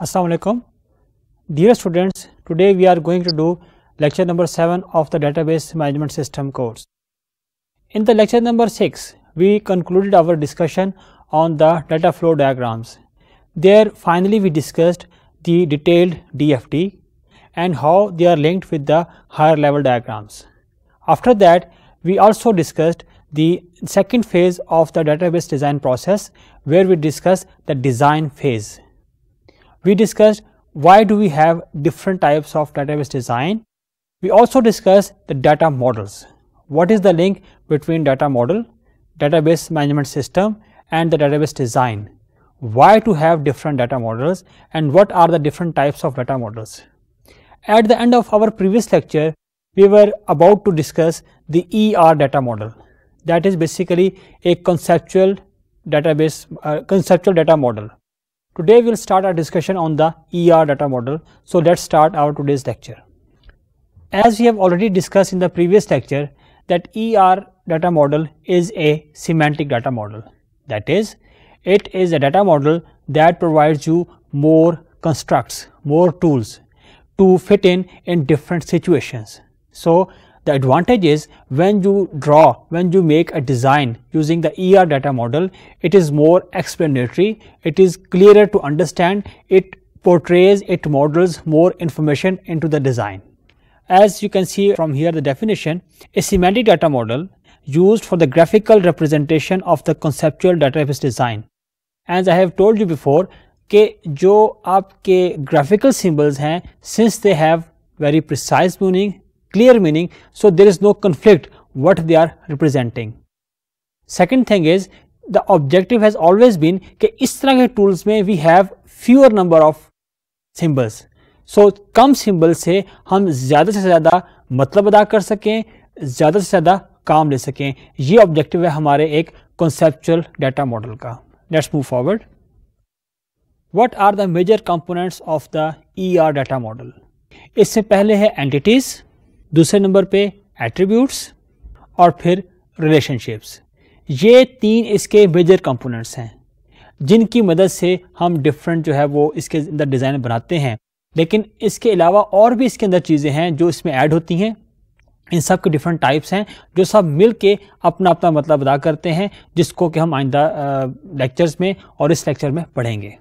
Assalamu alaikum. Dear students, today we are going to do lecture number 7 of the database management system course. In the lecture number 6, we concluded our discussion on the data flow diagrams. There finally we discussed the detailed DFT and how they are linked with the higher level diagrams. After that, we also discussed the second phase of the database design process where we discuss the design phase we discussed why do we have different types of database design. We also discussed the data models. What is the link between data model, database management system and the database design? Why to have different data models and what are the different types of data models? At the end of our previous lecture, we were about to discuss the ER data model that is basically a conceptual database uh, conceptual data model Today we will start our discussion on the ER data model. So let's start our today's lecture. As we have already discussed in the previous lecture that ER data model is a semantic data model. That is, it is a data model that provides you more constructs, more tools to fit in in different situations. So the advantage is when you draw, when you make a design using the ER data model, it is more explanatory, it is clearer to understand, it portrays, it models more information into the design. As you can see from here the definition, a semantic data model used for the graphical representation of the conceptual database design. As I have told you before, कि जो आपके graphical symbols हैं since they have very precise meaning clear meaning so there is no conflict what they are representing. Second thing is the objective has always been ke is tarah ke tools mein we have fewer number of symbols. So kam symbols se hum zyada se zyada matlab ada kar sake zyada se zyada kaam le sake ye objective hai hamare ek conceptual data model ka let's move forward what are the major components of the er data model isse pehle hai entities दूसरे number पे attributes और फिर relationships ये तीन इसके major components हैं जिनकी मदद से हम डिफरेंट जो है वो इसके अंदर डिज़ाइन बनाते हैं लेकिन इसके अलावा और भी इसके अंदर चीज़ें हैं जो इसमें ऐड होती हैं इन सब के डिफरेंट टाइप्स हैं जो सब मिल के अपना अपना मतलब अदा करते हैं जिसको कि हम आइंदा लेक्चर्स में और इस लेक्चर में पढ़ेंगे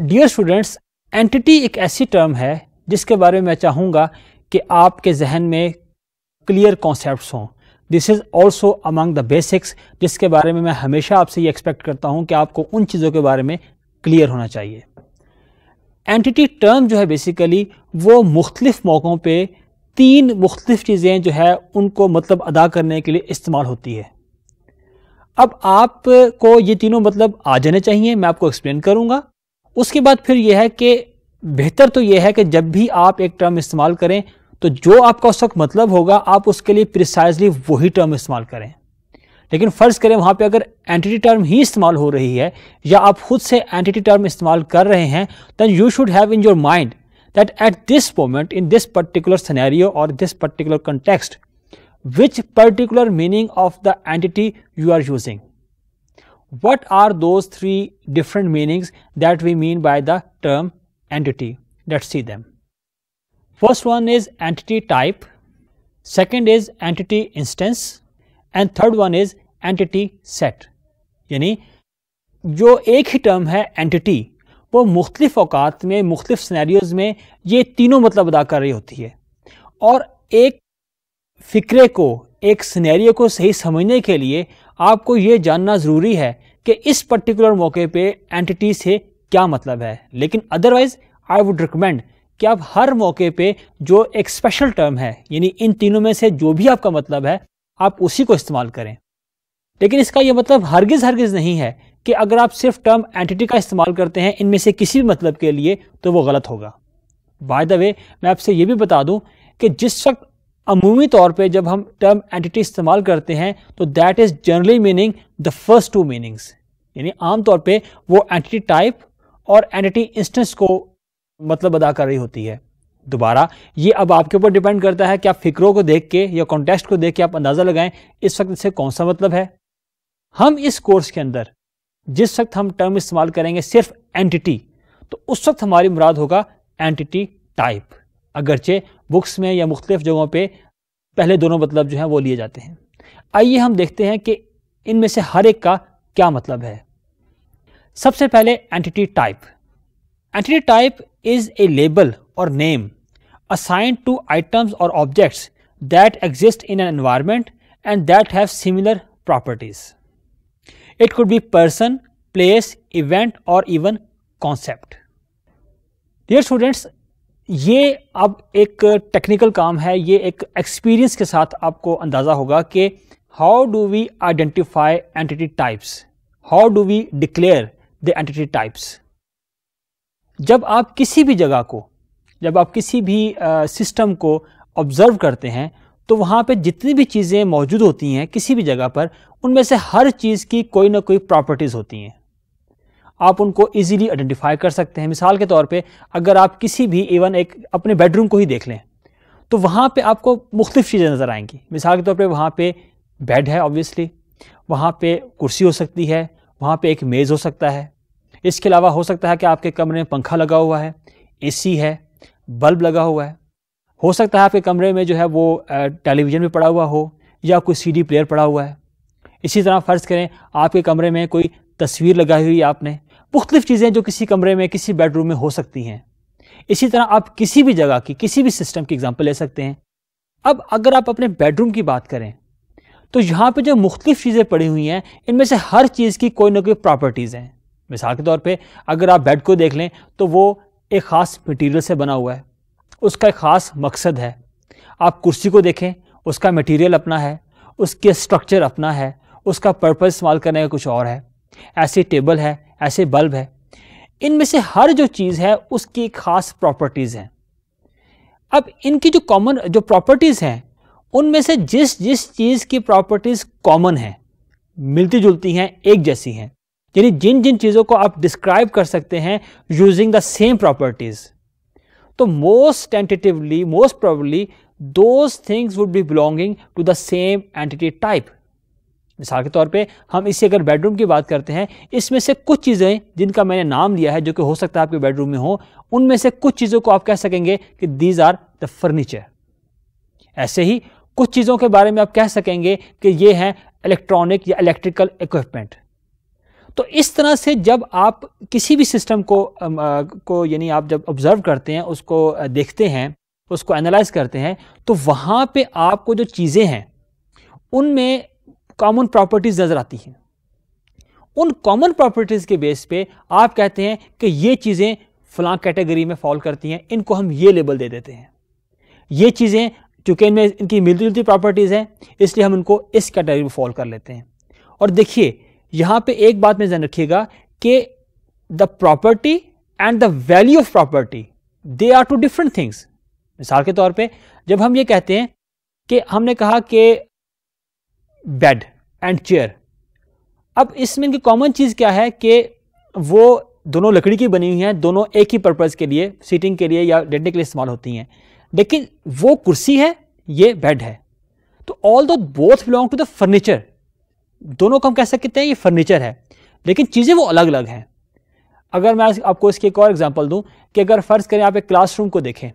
डियर स्टूडेंट्स एंटिटी एक ऐसी टर्म है जिसके बारे में मैं चाहूँगा कि आपके जहन में क्लियर कॉन्सेप्ट हों this is also among the basics जिसके बारे में मैं हमेशा आपसे ये एक्सपेक्ट करता हूँ कि आपको उन चीज़ों के बारे में क्लियर होना चाहिए एंटिटी टर्म जो है बेसिकली वो मुख्तलिफ मौक़ों पर तीन मुख्तलिफ चीज़ें जो है उनको मतलब अदा करने के लिए इस्तेमाल होती है अब आपको ये तीनों मतलब आ जाने चाहिए मैं आपको एक्सप्लेन करूँगा उसके बाद फिर यह है कि बेहतर तो यह है कि जब भी आप एक टर्म इस्तेमाल करें तो जो आपका उस वक्त मतलब होगा आप उसके लिए प्रिसाइजली वही टर्म इस्तेमाल करें लेकिन फ़र्ज़ करें वहां पे अगर एंटिटी टर्म ही इस्तेमाल हो रही है या आप खुद से एंटिटी टर्म इस्तेमाल कर रहे हैं then you should have in your mind that at this moment in this particular scenario और this particular context which particular meaning of the entity you are using what are those three different meanings that we mean by the term entity. Let's see them. First one is entity type, second is entity instance and third one is entity set. यानी जो एक ही term है entity वो मुख्तलिफ अवकात में मुख्तलिफ scenarios में ये तीनों मतलब अदा कर रही होती है और एक फ़िक्रे को एक सिनेरियो को सही समझने के लिए आपको ये जानना ज़रूरी है कि इस पर्टिकुलर मौके पे एंटिटी से क्या मतलब है लेकिन अदरवाइज आई वुड रिकमेंड कि आप हर मौके पे जो एक स्पेशल टर्म है यानी इन तीनों में से जो भी आपका मतलब है आप उसी को इस्तेमाल करें लेकिन इसका यह मतलब हरगिज हरगिज नहीं है कि अगर आप सिर्फ टर्म एंटिटी का इस्तेमाल करते हैं इनमें से किसी भी मतलब के लिए तो वो गलत होगा बाय द वे मैं आपसे ये भी बता दूं कि जिस वक्त अमूमी तौर पे जब हम टर्म एंटिटी इस्तेमाल करते हैं तो that is generally meaning the first two meanings यानी आमतौर पे वो एंटिटी टाइप और एंटिटी इंस्टेंस को मतलब अदा कर रही होती है दोबारा ये अब आपके ऊपर डिपेंड करता है कि आप फिक्रों को देख के या कॉन्टेस्ट को देख के आप अंदाज़ा लगाएं इस वक्त इससे कौन सा मतलब है हम इस कोर्स के अंदर जिस वक्त हम टर्म इस्तेमाल करेंगे सिर्फ एंटिटी तो उस वक्त हमारी मुराद होगा एंटिटी टाइप अगरचे बुक्स में या मुख्तलिफ जगहों पर पहले दोनों मतलब जो हैं वो लिए जाते हैं आइए हम देखते हैं कि इनमें से हर एक का क्या मतलब है सबसे पहले entity type entity type is a label और नेम असाइन टू आइटम्स और objects that exist in an environment and that have similar properties it could be person place event और इवन कॉन्सेप्ट डियर स्टूडेंट्स ये अब एक technical काम है ये एक एक्सपीरियंस के साथ आपको अंदाजा होगा कि how do we identify entity types how do we declare the entity types जब आप किसी भी जगह को जब आप किसी भी सिस्टम को ऑब्ज़र्व करते हैं तो वहाँ पे जितनी भी चीज़ें मौजूद होती हैं किसी भी जगह पर उनमें से हर चीज़ की कोई ना कोई प्रॉपर्टीज़ होती हैं आप उनको इजीली आइडेंटिफाई कर सकते हैं मिसाल के तौर पे अगर आप किसी भी इवन एक अपने बेडरूम को ही देख लें तो वहाँ पे आपको मुख्तफ चीज़ें नज़र आएंगी मिसाल के तौर पे वहाँ पे बेड है ऑब्वियसली वहाँ पे कुर्सी हो सकती है वहाँ पे एक मेज़ हो सकता है इसके अलावा हो सकता है कि आपके कमरे में पंखा लगा हुआ है एसी है बल्ब लगा हुआ है हो सकता है आपके कमरे में जो है वो टेलीविज़न भी पड़ा हुआ हो या कोई सीडी प्लेयर पड़ा हुआ है इसी तरह फ़र्ज़ करें आपके कमरे में कोई तस्वीर लगाई हुई आपने मुख्तलिफ़ चीज़ें जो किसी कमरे में किसी बेडरूम में हो सकती हैं इसी तरह आप किसी भी जगह की किसी भी सिस्टम की एग्ज़ाम्पल ले सकते हैं अब अगर आप अपने बेडरूम की बात करें तो यहाँ पे जो मुख्तलिफ़ चीज़ें पड़ी हुई हैं इनमें से हर चीज़ की कोई ना कोई प्रॉपर्टीज़ हैं मिसाल के तौर पे अगर आप बेड को देख लें तो वो एक ख़ास मटेरियल से बना हुआ है उसका एक ख़ास मकसद है आप कुर्सी को देखें उसका मटेरियल अपना है उसके स्ट्रक्चर अपना है उसका पर्पज़ इस्तेमाल करने का कुछ और है ऐसी टेबल है ऐसे बल्ब है इनमें से हर जो चीज़ है उसकी ख़ास प्रॉपर्टीज़ हैं अब इनकी जो कॉमन जो प्रॉपर्टीज़ हैं उनमें से जिस जिस चीज़ की प्रॉपर्टीज़ कॉमन हैं मिलती जुलती हैं एक जैसी हैं यानी जिन जिन चीज़ों को आप डिस्क्राइब कर सकते हैं यूजिंग द सेम प्रॉपर्टीज़ तो most tentatively most probably those things would be belonging to the same entity type मिसाल के तौर पे हम इसी अगर बेडरूम की बात करते हैं इसमें से कुछ चीज़ें जिनका मैंने नाम लिया है जो कि हो सकता है आपके बेडरूम में हो उनमें से कुछ चीज़ों को आप कह सकेंगे कि दीज आर द फर्नीचर ऐसे ही कुछ चीज़ों के बारे में आप कह सकेंगे कि ये हैं इलेक्ट्रॉनिक या इलेक्ट्रिकल इक्विपमेंट तो इस तरह से जब आप किसी भी सिस्टम को आ, को यानी आप जब ऑब्ज़र्व करते हैं उसको देखते हैं उसको एनालाइज करते हैं तो वहाँ पे आपको जो चीज़ें हैं उनमें कॉमन प्रॉपर्टीज़ नज़र आती हैं उन कॉमन प्रॉपर्टीज़ के बेस पे आप कहते हैं कि ये चीज़ें फलां कैटेगरी में फॉल करती हैं इनको हम ये लेबल दे देते हैं ये चीज़ें चूँकि इनमें इनकी मिलती जुलती प्रॉपर्टीज़ हैं इसलिए हम इनको इस कैटेगरी में फॉल कर लेते हैं और देखिए यहां पे एक बात में ध्यान रखिएगा कि the property and the value of property they are two different things मिसाल के तौर पे जब हम ये कहते हैं कि हमने कहा कि बेड एंड चेयर अब इसमें इनकी कॉमन चीज़ क्या है कि वो दोनों लकड़ी की बनी हुई हैं दोनों एक ही पर्पज़ के लिए सीटिंग के लिए या डेडने के लिए इस्तेमाल होती हैं लेकिन वो कुर्सी है ये बेड है तो although both belong to the furniture दोनों को हम कह सकते हैं ये फर्नीचर है लेकिन चीज़ें वो अलग अलग हैं अगर मैं आपको इसकी एक और एग्जांपल दूं कि अगर फ़र्ज़ करें आप एक क्लासरूम को देखें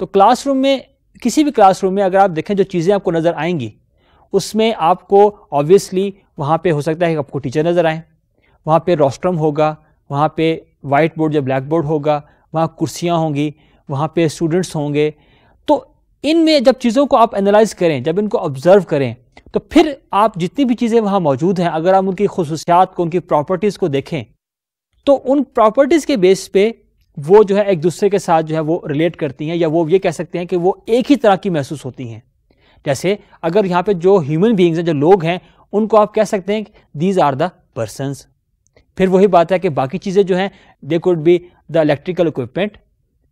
तो क्लासरूम में किसी भी क्लासरूम में अगर आप देखें जो चीज़ें आपको नज़र आएंगी उसमें आपको ऑब्वियसली वहाँ पे हो सकता है कि आपको टीचर नज़र आए वहाँ पे रोस्ट्रम होगा वहाँ पे वाइट बोर्ड या ब्लैक बोर्ड होगा वहाँ कुर्सियाँ होंगी वहाँ पे स्टूडेंट्स होंगे तो इनमें जब चीज़ों को आप एनालाइज करें जब इनको ऑब्ज़र्व करें तो फिर आप जितनी भी चीज़ें वहाँ मौजूद हैं अगर आप उनकी खसूसियात को उनकी प्रॉपर्टीज़ को देखें तो उन प्रॉपर्टीज़ के बेस पे वो जो है एक दूसरे के साथ जो है वो रिलेट करती हैं या वो ये कह सकते हैं कि वो एक ही तरह की महसूस होती हैं जैसे अगर यहाँ पे जो ह्यूमन बींग्स हैं जो लोग हैं उनको आप कह सकते हैं दीज आर द पर्सनस फिर वही बात है कि बाकी चीज़ें जो हैं they could be the electrical equipment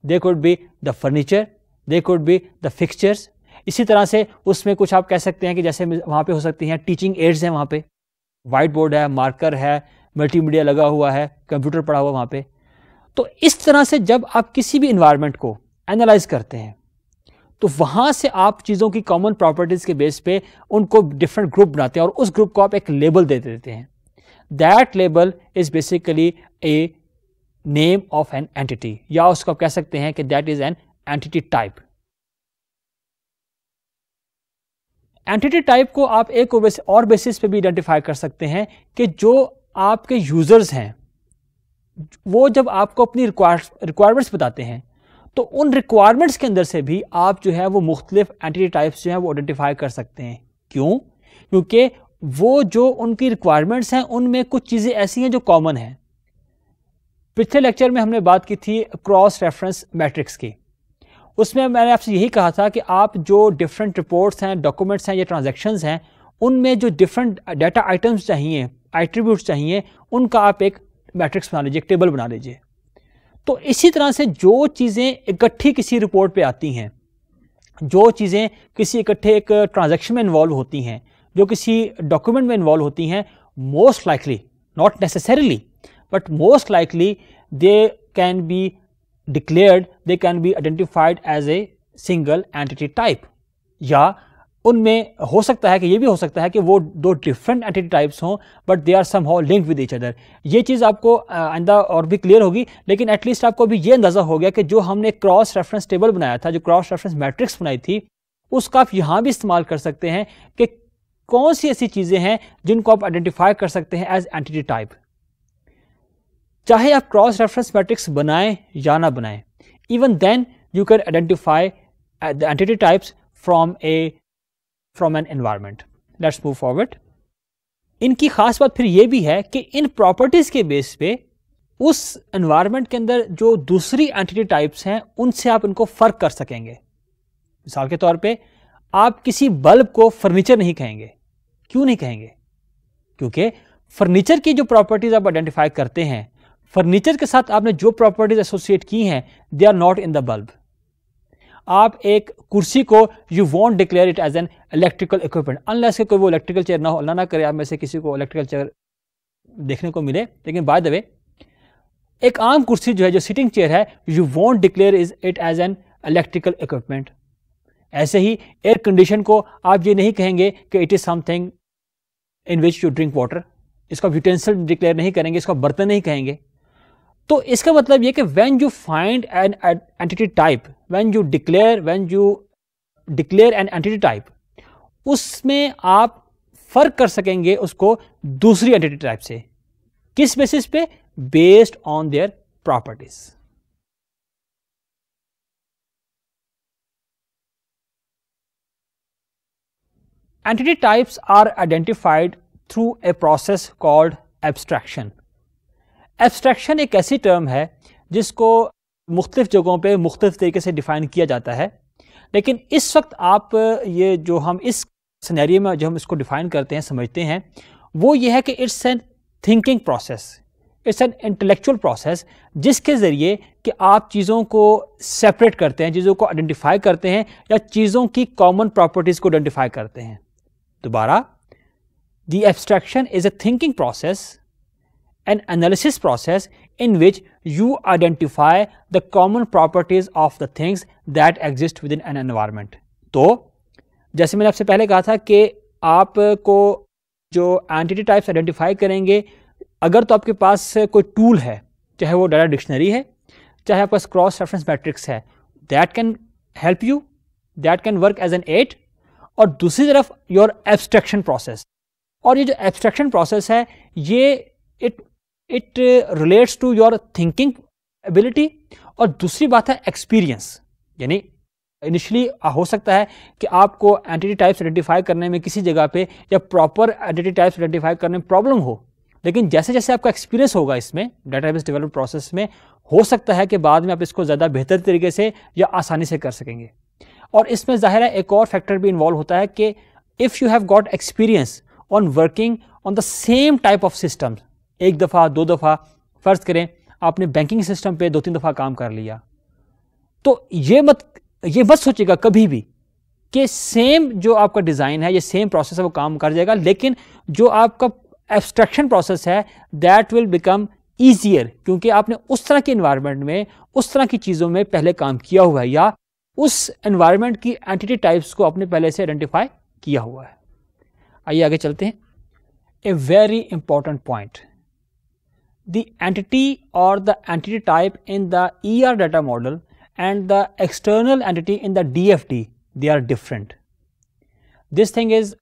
they could be the furniture they could be the fixtures इसी तरह से उसमें कुछ आप कह सकते हैं कि जैसे वहाँ पे हो सकती हैं टीचिंग एड्स हैं वहाँ पे वाइट बोर्ड है मार्कर है मल्टीमीडिया लगा हुआ है कंप्यूटर पड़ा हुआ वहाँ पे तो इस तरह से जब आप किसी भी इन्वायरमेंट को एनालाइज करते हैं तो वहाँ से आप चीज़ों की कॉमन प्रॉपर्टीज़ के बेस पे उनको डिफरेंट ग्रुप बनाते हैं और उस ग्रुप को आप एक लेबल दे देते हैं that label is basically a name of an entity या उसको आप कह सकते हैं कि that is an entity type entity type को आप एक और बेसिस पे भी आइडेंटिफाई कर सकते हैं कि जो आपके यूज़र्स हैं वो जब आपको अपनी रिक्वायरमेंट्स बताते हैं तो उन रिक्वायरमेंट्स के अंदर से भी आप जो है वो मुख्तलिफ एंटिटी टाइप्स जो है वो आइडेंटिफाई कर सकते हैं क्यों क्योंकि वो जो उनकी रिक्वायरमेंट्स हैं उनमें कुछ चीज़ें ऐसी हैं जो कॉमन हैं पिछले लेक्चर में हमने बात की थी क्रॉस रेफरेंस मैट्रिक्स की उसमें मैंने आपसे यही कहा था कि आप जो डिफरेंट रिपोर्ट्स हैं डॉक्यूमेंट्स हैं या ट्रांजेक्शन्स हैं उनमें जो डिफरेंट डाटा आइटम्स चाहिए आइट्रीब्यूट चाहिए उनका आप एक मैट्रिक्स बना लीजिए एक टेबल बना लीजिए तो इसी तरह से जो चीज़ें इकट्ठी किसी रिपोर्ट पे आती हैं जो चीज़ें किसी इकट्ठे एक ट्रांजैक्शन में इन्वॉल्व होती हैं जो किसी डॉक्यूमेंट में इन्वॉल्व होती हैं most likely not necessarily but most likely they can be declared they can be identified as a single entity type या उनमें हो सकता है कि ये भी हो सकता है कि वो दो डिफरेंट एंटिटी टाइप्स हों but they are somehow link with each other ये चीज़ आपको आइंदा और भी क्लियर होगी लेकिन एटलीस्ट आपको अभी ये अंदाज़ा हो गया कि जो हमने क्रॉस रेफरेंस टेबल बनाया था जो क्रॉस रेफरेंस मैट्रिक्स बनाई थी उसका आप यहाँ भी इस्तेमाल कर सकते हैं कि कौन सी ऐसी चीज़ें हैं जिनको आप आइडेंटिफाई कर सकते हैं एज एंटिटी टाइप चाहे आप क्रॉस रेफरेंस मैट्रिक्स बनाएं या ना बनाएं even then you can identify the entity types from a from an environment let's move इनकी खास बात फिर ये भी है कि इन प्रॉपर्टीज के बेस पे उस एनवायरमेंट के अंदर जो दूसरी एंटिटी टाइप्स हैं उनसे आप इनको फर्क कर सकेंगे मिसाल के तौर पे आप किसी बल्ब को फर्नीचर नहीं कहेंगे क्यों नहीं कहेंगे क्योंकि फर्नीचर की जो प्रॉपर्टीज आप आइडेंटिफाई करते हैं फर्नीचर के साथ आपने जो प्रॉपर्टीज एसोसिएट की हैं they are not in the bulb आप एक कुर्सी को you won't declare it as an electrical equipment unless कोई वो इलेक्ट्रिकल चेयर ना हो ना ना करे आप में से किसी को इलेक्ट्रिकल चेयर देखने को मिले लेकिन बाय द वे एक आम कुर्सी जो है जो सिटिंग चेयर है you won't declare is it as an electrical equipment ऐसे ही एयर कंडीशन को आप ये नहीं कहेंगे कि it is something in which you drink water इसको यूटेंसिल डिक्लेयर नहीं करेंगे इसको बर्तन नहीं कहेंगे तो इसका मतलब ये कि when you find an entity type when you declare when you declare an entity type उसमें आप फर्क कर सकेंगे उसको दूसरी एंटिटी टाइप से किस बेसिस पे based on their properties entity types are identified through a process called abstraction abstraction एक ऐसी टर्म है जिसको मुख्तफ जगहों पर मुख्त तरीके से डिफ़ाइन किया जाता है लेकिन इस वक्त आप ये जो हम इस सिनेरियो में जो हम इसको डिफ़ाइन करते हैं समझते हैं वो ये है कि it's an thinking process it's an intellectual process जिसके ज़रिए कि आप चीज़ों को सेपरेट करते हैं चीज़ों को आइडेंटिफाई करते हैं या चीज़ों की कॉमन प्रॉपर्टीज़ को आइडेंटिफाई करते हैं दोबारा the abstraction is a thinking process an analysis process in which you identify the common properties of the things that exist within an environment. तो जैसे मैंने आपसे पहले कहा था कि आपको जो एंटिटी टाइप्स आइडेंटिफाई करेंगे अगर तो आपके पास कोई टूल है चाहे वो डाटा डिक्शनरी है चाहे आपके पास क्रॉस रेफरेंस मैट्रिक्स है that can help you that can work as an aid और दूसरी तरफ योर एब्स्ट्रैक्शन प्रोसेस और ये जो एब्स्ट्रैक्शन प्रोसेस है ये it it relates to your thinking ability और दूसरी बात है एक्सपीरियंस यानी इनिशियली हो सकता है कि आपको एंटिटी टाइप्स आइडेंटिफाई करने में किसी जगह पे या प्रॉपर एंटिटी टाइप्स आइडेंटिफाई करने में प्रॉब्लम हो लेकिन जैसे जैसे आपका एक्सपीरियंस होगा इसमें डेटाबेस डेवलप प्रोसेस में हो सकता है कि बाद में आप इसको ज़्यादा बेहतर तरीके से या आसानी से कर सकेंगे और इसमें ज़ाहिर है एक और फैक्टर भी इन्वॉल्व होता है कि if you have got experience on working on the same type of system एक दफ़ा दो दफ़ा फ़र्ज़ करें आपने बैंकिंग सिस्टम पे दो तीन दफ़ा काम कर लिया तो ये मत ये मत सोचेगा कभी भी कि सेम जो आपका डिज़ाइन है ये सेम प्रोसेस है वो काम कर जाएगा लेकिन जो आपका एब्स्ट्रैक्शन प्रोसेस है दैट विल बिकम ईजियर क्योंकि आपने उस तरह के इन्वायरमेंट में उस तरह की चीज़ों में पहले काम किया हुआ है या उस एनवायरमेंट की एंटिटी टाइप्स को आपने पहले से आइडेंटिफाई किया हुआ है आइए आगे चलते हैं a very important point the entity or the entity type in the ER data model and the external entity in the DFT, they are different. This thing is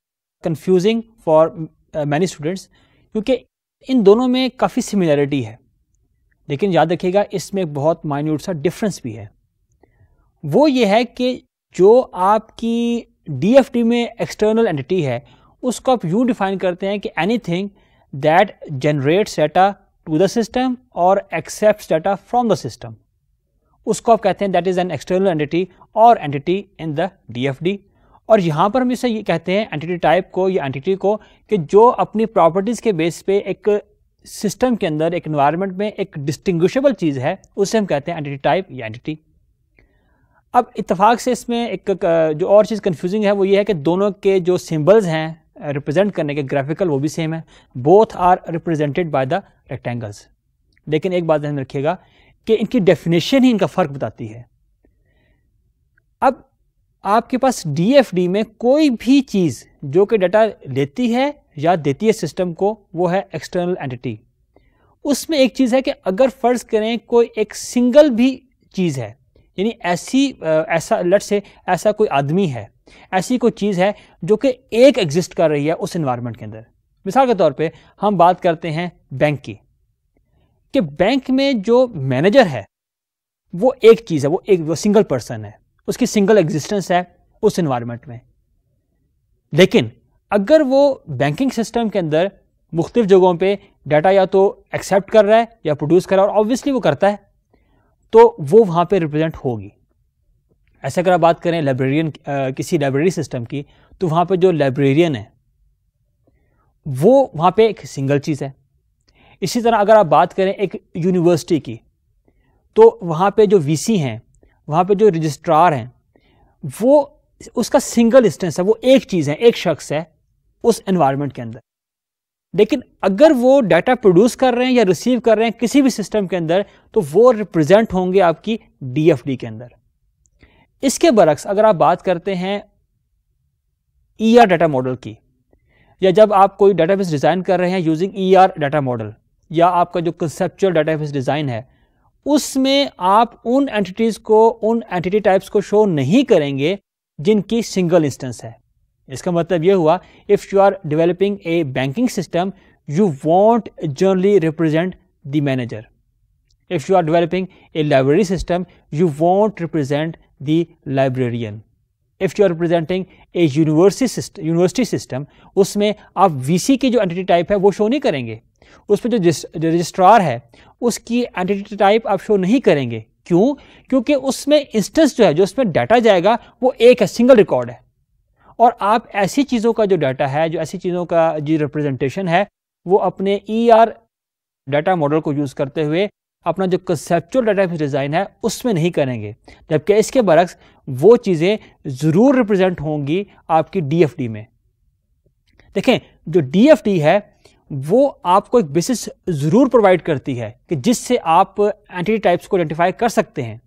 confusing for uh, many students क्योंकि इन दोनों में काफ़ी similarity है लेकिन याद रखिएगा इसमें एक बहुत माइन्यूट सा डिफरेंस भी है वो ये है कि जो आपकी डीएफटी में एक्सटर्नल एंटिटी है उसको आप यू डिफाइन करते हैं कि anything that generates data to the system और accept data from the system उसको आप कहते हैं that is an external entity और एंटिटी इन द डी और यहाँ पर हम इसे ये कहते हैं एंटिटी टाइप को या एंटिटी को कि जो अपनी प्रॉपर्टीज़ के बेस पे एक सिस्टम के अंदर एक इन्वायरमेंट में एक डिस्टिंग्विशेबल चीज़ है उसे हम कहते हैं एंटिटी टाइप या एंटिटी अब इतफाक से इसमें एक जो और चीज़ कन्फ्यूजिंग है वो ये है कि दोनों के जो सिम्बल्स हैं रिप्रेजेंट करने के ग्राफिकल वो भी सेम है both are represented by the rectangles लेकिन एक बात ध्यान रखिएगा कि इनकी डेफिनेशन ही इनका फ़र्क बताती है अब आपके पास डीएफडी में कोई भी चीज़ जो कि डाटा लेती है या देती है सिस्टम को वो है एक्सटर्नल एंटिटी उसमें एक चीज़ है कि अगर फ़र्ज़ करें कोई एक सिंगल भी चीज़ है यानी ऐसी ऐसा लट से ऐसा कोई आदमी है ऐसी कोई चीज़ है जो कि एक एग्जिस्ट कर रही है उस इन्वायरमेंट के अंदर मिसाल के तौर पे हम बात करते हैं बैंक की कि बैंक में जो मैनेजर है वो एक चीज़ है वो एक वो सिंगल पर्सन है उसकी सिंगल एग्जिस्टेंस है उस इन्वायरमेंट में लेकिन अगर वो बैंकिंग सिस्टम के अंदर मुख्तफ जगहों पे डाटा या तो एक्सेप्ट कर रहा है या प्रोड्यूस कर रहा है और ऑब्वियसली वो करता है तो वो वहाँ पे रिप्रेजेंट होगी ऐसे अगर आप बात करें लाइब्रेरियन किसी लाइब्रेरी सिस्टम की तो वहाँ पे जो लाइब्रेरियन है वो वहाँ पे एक सिंगल चीज़ है इसी तरह अगर आप बात करें एक यूनिवर्सिटी की तो वहाँ पे जो वीसी हैं वहाँ पे जो रजिस्ट्रार हैं वो उसका सिंगल इंस्टेंस है वो एक चीज़ है एक शख्स है उस एनवायरनमेंट के अंदर लेकिन अगर वो डाटा प्रोड्यूस कर रहे हैं या रिसीव कर रहे हैं किसी भी सिस्टम के अंदर तो वो रिप्रेजेंट होंगे आपकी डीएफडी के अंदर इसके बरक्स अगर आप बात करते हैं ई आर डाटा मॉडल की या जब आप कोई डाटाबेस डिज़ाइन कर रहे हैं using E R data model या आपका जो कंसेप्चुअल डाटाबेस डिज़ाइन है उसमें आप उन एंटिटीज़ को उन एंटिटी टाइप्स को शो नहीं करेंगे जिनकी सिंगल इंस्टेंस है इसका मतलब यह हुआ if you are developing a banking system you want generally represent the manager if you are developing a library system you want represent the librarian if you are representing a university university system उसमें आप we सी की जो entity type है वो show नहीं करेंगे उस पर जो रजिस्ट्रार है उसकी एंटिटी टाइप आप शो नहीं करेंगे क्यों क्योंकि उसमें इंस्टेंस जो है जो उसमें डाटा जाएगा वो एक है सिंगल रिकॉर्ड है और आप ऐसी चीज़ों का जो डाटा है जो ऐसी चीज़ों का जो रिप्रेजेंटेशन है वो अपने ई आर डाटा मॉडल को यूज़ करते हुए अपना जो कंसेप्चुअल डाटा डिज़ाइन है उसमें नहीं करेंगे जबकि इसके बरक्स वो चीज़ें ज़रूर रिप्रेजेंट होंगी आपकी डी में देखें जो डी है वो आपको एक बेसिस ज़रूर प्रोवाइड करती है कि जिससे आप एंटिटी टाइप्स को आइडेंटिफाई कर सकते हैं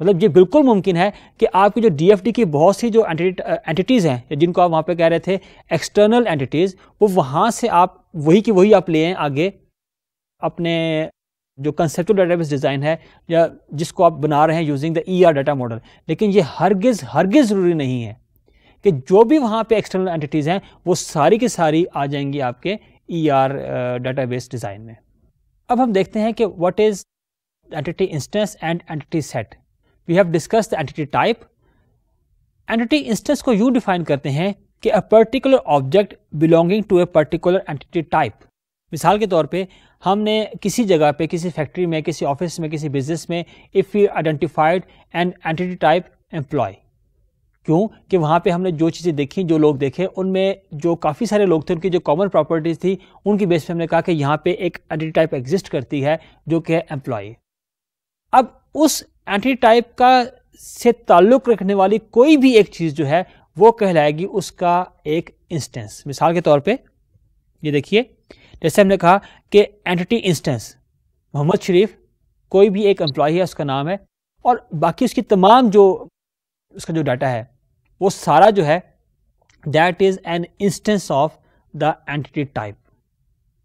मतलब ये बिल्कुल मुमकिन है कि आपकी जो डीएफडी की बहुत सी जो एंटिटीज़ uh, हैं जिनको आप वहाँ पे कह रहे थे एक्सटर्नल एंटिटीज़ वो वहाँ से आप वही की वही आप ले आगे अपने जो कंसेप्टुअल डेटाबेस डिज़ाइन है या जिसको आप बना रहे हैं using the E R data model लेकिन ये हरगिज़ हरगिज़ ज़रूरी नहीं है कि जो भी वहाँ पे एक्सटर्नल एंटिटीज़ हैं वो सारी की सारी आ जाएंगी आपके ई आर डाटाबेस डिज़ाइन में अब हम देखते हैं कि what is entity instance and entity set we have discuss the entity type entity instance को यू डिफाइन करते हैं कि a particular object belonging to a particular entity type मिसाल के तौर पे हमने किसी जगह पे किसी फैक्ट्री में किसी ऑफिस में किसी बिजनेस में if you identified and entity type employee क्यों कि वहाँ पे हमने जो चीज़ें देखी जो लोग देखे उनमें जो काफ़ी सारे लोग थे उनकी जो कॉमन प्रॉपर्टीज़ थी उनकी बेस पे हमने कहा कि यहाँ पे एक आइडेंटी टाइप एग्जिस्ट करती है जो कि है एम्प्लॉय अब उस एंटी टाइप का से ताल्लुक़ रखने वाली कोई भी एक चीज़ जो है वो कहलाएगी उसका एक इंस्टेंस मिसाल के तौर पे ये देखिए जैसे हमने कहा कि एंटिटी इंस्टेंस मोहम्मद शरीफ कोई भी एक एम्प्लॉय है उसका नाम है और बाकी उसकी तमाम जो उसका जो डाटा है वो सारा जो है that is an instance of the entity type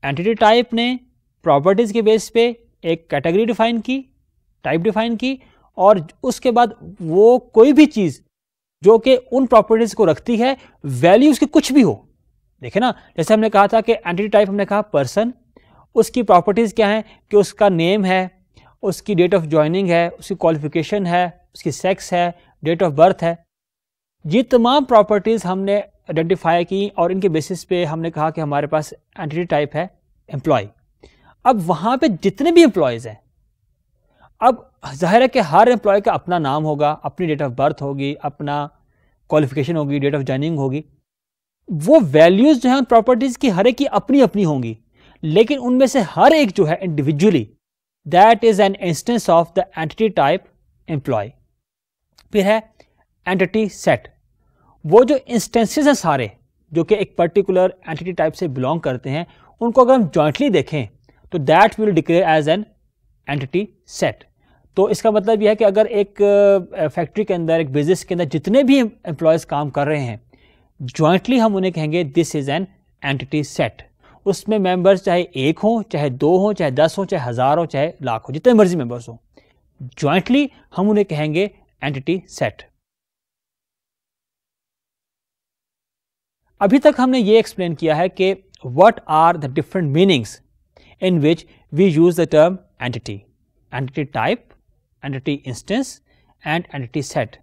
entity type ने प्रॉपर्टीज़ के बेस पे एक कैटेगरी डिफाइन की टाइप डिफाइन की और उसके बाद वो कोई भी चीज़ जो कि उन प्रॉपर्टीज़ को रखती है वैल्यू उसकी कुछ भी हो देखे ना जैसे हमने कहा था कि एंटिटी टाइप हमने कहा पर्सन उसकी प्रॉपर्टीज़ क्या हैं कि उसका नेम है उसकी डेट ऑफ ज्वाइनिंग है उसकी क्वालिफिकेशन है उसकी सेक्स है डेट ऑफ बर्थ है ये तमाम प्रॉपर्टीज़ हमने आइडेंटिफाई की और इनके बेसिस पे हमने कहा कि हमारे पास एंटिटी टाइप है एम्प्लॉय अब वहां पे जितने भी एम्प्लॉयज़ हैं अब ज़ाहिर है कि हर एम्प्लॉय का अपना नाम होगा अपनी डेट ऑफ बर्थ होगी अपना क्वालिफिकेशन होगी डेट ऑफ ज्वाइनिंग होगी वो वैल्यूज़ जो हैं प्रॉपर्टीज़ की हर एक की अपनी अपनी होंगी लेकिन उनमें से हर एक जो है individually that is an instance of the entity type employee फिर है एंटिटी सेट वो जो इंस्टेंसेस हैं सारे जो कि एक पर्टिकुलर एंटिटी टाइप से बिलोंग करते हैं उनको अगर हम जॉइंटली देखें तो that will declare as an entity set तो इसका मतलब यह है कि अगर एक फैक्ट्री के अंदर एक बिजनेस के अंदर जितने भी एम्प्लॉयज़ काम कर रहे हैं जॉइंटली हम उन्हें कहेंगे this is an entity set उसमें मेंबर्स चाहे एक हो चाहे दो हो चाहे दस हो चाहे हज़ार हो चाहे लाख हो जितने मर्जी मेंबर्स हो जॉइंटली हम उन्हें कहेंगे एंटिटी सेट अभी तक हमने ये एक्सप्लेन किया है कि what are the different meanings in which we use the term entity entity type entity instance and entity set.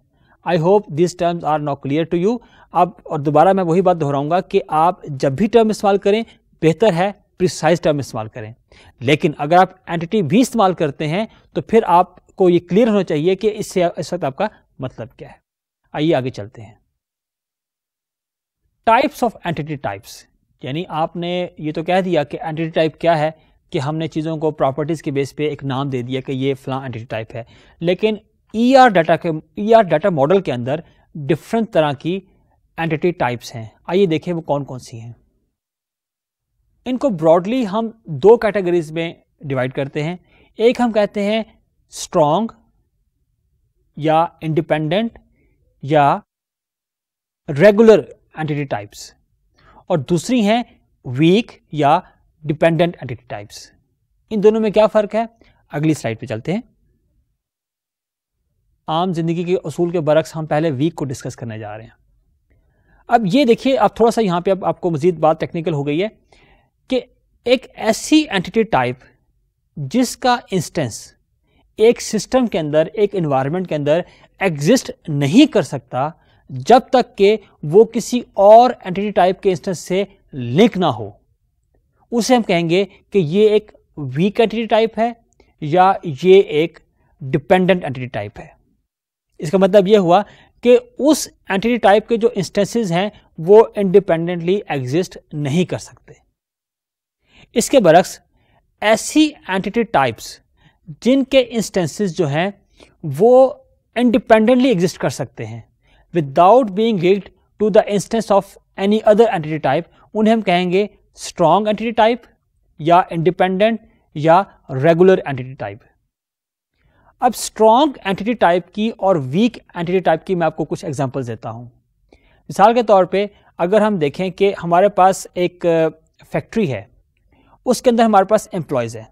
I hope this terms are not clear to you अब और दोबारा मैं वही बात दोहराऊंगा कि आप जब भी टर्म इस्तेमाल करें बेहतर है प्रिसाइज टर्म इस्तेमाल करें लेकिन अगर आप एंटिटी भी इस्तेमाल करते हैं तो फिर आपको ये क्लियर होना चाहिए कि इससे इस वक्त आपका मतलब क्या है आइए आगे चलते हैं टाइप्स ऑफ एंटिटी टाइप्स यानी आपने ये तो कह दिया कि एंटिटी टाइप क्या है कि हमने चीज़ों को प्रॉपर्टीज़ के बेस पे एक नाम दे दिया कि ये फ़लाँ एंटिटी टाइप है लेकिन ई आर डाटा के ई आर डाटा मॉडल के अंदर डिफरेंट तरह की एंटिटी टाइप्स हैं आइए देखें वो कौन कौन सी हैं इनको ब्रॉडली हम दो कैटेगरीज में डिवाइड करते हैं एक हम कहते हैं स्ट्रॉन्ग या इंडिपेंडेंट या रेगुलर एंटिटी टाइप्स और दूसरी हैं वीक या डिपेंडेंट एंटिटी टाइप्स इन दोनों में क्या फ़र्क है अगली स्लाइड पे चलते हैं आम जिंदगी के असूल के बरक्स हम पहले वीक को डिस्कस करने जा रहे हैं अब ये देखिए अब थोड़ा सा यहाँ पे अब आपको मजीद बात टेक्निकल हो गई है कि एक ऐसी एंटिटी टाइप जिसका इंस्टेंस एक सिस्टम के अंदर एक इन्वायरमेंट के अंदर एग्जिस्ट नहीं कर सकता जब तक कि वो किसी और एंटिटी टाइप के इंस्टेंस से लिंक ना हो उसे हम कहेंगे कि ये एक वीक एंटिटी टाइप है या ये एक डिपेंडेंट एंटिटी टाइप है इसका मतलब ये हुआ कि उस एंटिटी टाइप के जो इंस्टेंसेस हैं वो इंडिपेंडेंटली एग्जिस्ट नहीं कर सकते इसके बरक्स ऐसी एंटिटी टाइप्स जिनके इंस्टेंसेस जो हैं वो इंडिपेंडेंटली एग्जिस्ट कर सकते हैं without being linked to the instance of any other entity type उन्हें हम कहेंगे स्ट्रॉन्ग एंटिटी टाइप या इंडिपेंडेंट या रेगुलर एंटिटी टाइप अब स्ट्रॉन्ग एंटिटी टाइप की और वीक एंटिटी टाइप की मैं आपको कुछ एग्जाम्पल देता हूं मिसाल के तौर पे अगर हम देखें कि हमारे पास एक फैक्ट्री है उसके अंदर हमारे पास एम्प्लॉयज़ है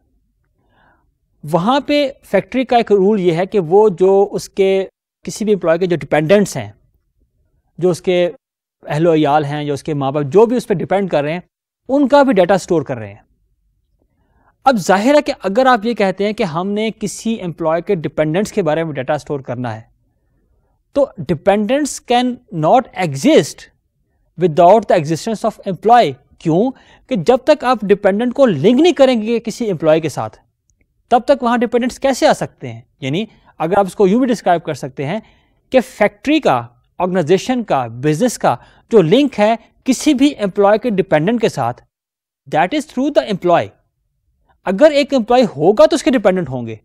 वहां पे फैक्ट्री का एक रूल ये है कि वो जो उसके किसी भी एम्प्लॉय के जो डिपेंडेंट्स हैं जो उसके अहलोयाल हैं या उसके माँ बाप जो भी उस पर डिपेंड कर रहे हैं उनका भी डाटा स्टोर कर रहे हैं अब जाहिर है कि अगर आप ये कहते हैं कि हमने किसी एम्प्लॉय के डिपेंडेंट्स के बारे में डाटा स्टोर करना है तो dependents can not exist without the existence of employee क्यों कि जब तक आप डिपेंडेंट को लिंक नहीं करेंगे किसी एम्प्लॉय के साथ तब तक वहां डिपेंडेंट्स कैसे आ सकते हैं यानी अगर आप इसको यू भी डिस्क्राइब कर सकते हैं कि फैक्ट्री का ऑर्गेनाइजेशन का बिजनेस का जो लिंक है किसी भी एम्प्लॉय के डिपेंडेंट के साथ that is through the employee अगर एक एम्प्लॉय होगा तो उसके डिपेंडेंट होंगे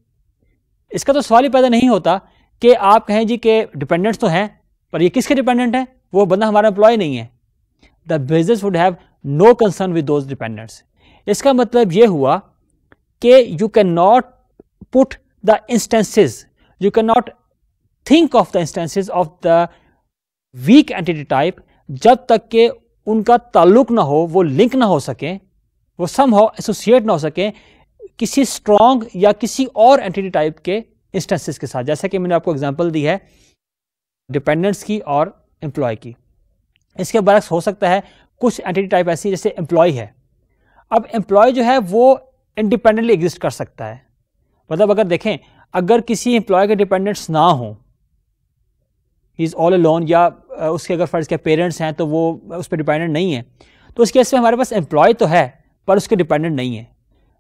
इसका तो सवाल ही पैदा नहीं होता कि आप कहें जी के डिपेंडेंट्स तो हैं पर ये किसके डिपेंडेंट हैं वो बंदा हमारा एम्प्लॉय नहीं है the business would have no concern with those dependents इसका मतलब ये हुआ कि you can not put the instances you can not think of the instances of the weak entity type जब तक के उनका ताल्लुक ना हो वो लिंक ना हो सके वो सम हो एसोसिएट ना हो सके किसी स्ट्रॉन्ग या किसी और एंटिटी टाइप के इंस्टेंसेस के साथ जैसा कि मैंने आपको एग्जांपल दी है डिपेंडेंट्स की और एम्प्लॉय की इसके बरक्स हो सकता है कुछ एंटिटी टाइप ऐसी जैसे एम्प्लॉय है अब एम्प्लॉय जो है वो इंडिपेंडेंटली एग्जिस्ट कर सकता है मतलब अगर देखें अगर किसी एम्प्लॉय के डिपेंडेंट्स ना हो इज़ ऑल लोन या उसके अगर फ़र्ज़ के पेरेंट्स हैं तो वो उस पर डिपेंडेंट नहीं है तो उस केस में हमारे पास एम्प्लॉय तो है पर उसके डिपेंडेंट नहीं है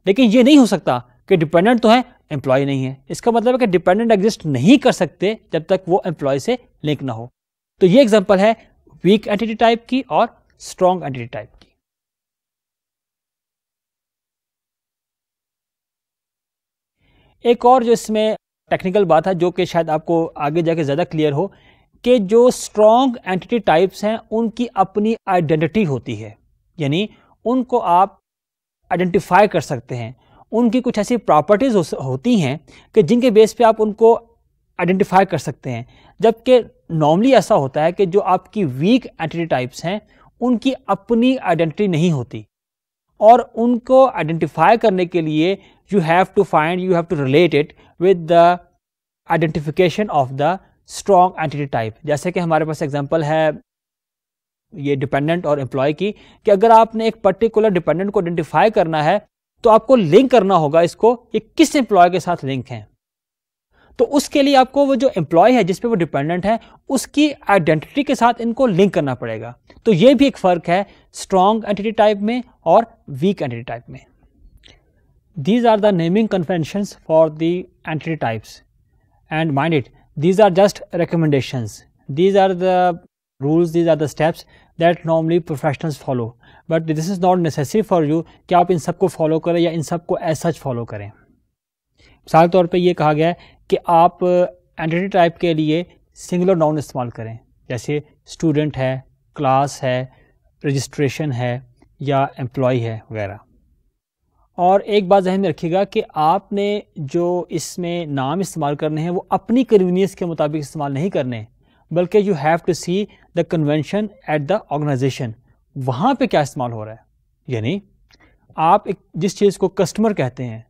लेकिन ये नहीं हो सकता कि डिपेंडेंट तो है एम्प्लॉय नहीं है इसका मतलब है कि डिपेंडेंट एग्जिस्ट नहीं कर सकते जब तक वो एम्प्लॉय से लिंक ना हो तो ये एग्जाम्पल है वीक एंटिटी टाइप की और स्ट्रॉन्ग एंटिटी टाइप एक और जो इसमें टेक्निकल बात है जो कि शायद आपको आगे जाके ज़्यादा क्लियर हो कि जो स्ट्रॉन्ग एंटिटी टाइप्स हैं उनकी अपनी आइडेंटिटी होती है यानी उनको आप आइडेंटिफाई कर सकते हैं उनकी कुछ ऐसी प्रॉपर्टीज़ होती हैं कि जिनके बेस पे आप उनको आइडेंटिफाई कर सकते हैं जबकि नॉर्मली ऐसा होता है कि जो आपकी वीक एंटिटी टाइप्स हैं उनकी अपनी आइडेंटिटी नहीं होती और उनको आइडेंटिफाई करने के लिए you have to find you have to relate it with the identification of the strong entity type जैसे कि हमारे पास एग्जाम्पल है ये डिपेंडेंट और एम्प्लॉय की कि अगर आपने एक पर्टिकुलर डिपेंडेंट को आइडेंटिफाई करना है तो आपको लिंक करना होगा इसको ये किस एम्प्लॉय के साथ लिंक है तो उसके लिए आपको वो जो एम्प्लॉय है जिसपे वो डिपेंडेंट है उसकी आइडेंटिटी के साथ इनको लिंक करना पड़ेगा तो ये भी एक फ़र्क है स्ट्रॉन्ग एंटिटी टाइप में और वीक एंटिटी टाइप में these are the naming convention for the entity types and mind these are just recommendations these are the rules these are the steps that normally professionals follow but this is not necessary for you कि आप इन सब को follow करें या इन सब को as such follow करें मिसाल तौर पे ये कहा गया है कि आप एंटिटी टाइप के लिए सिंगुलर नाउन इस्तेमाल करें जैसे स्टूडेंट है क्लास है रजिस्ट्रेशन है या एम्प्लॉय है वगैरह और एक बात जहन रखिएगा कि आपने जो इसमें नाम इस्तेमाल करने हैं वो अपनी कन्वीनियंस के मुताबिक इस्तेमाल नहीं करने बल्कि you have to see the convention at the organisation वहाँ पे क्या इस्तेमाल हो रहा है यानी आप एक जिस चीज़ को कस्टमर कहते हैं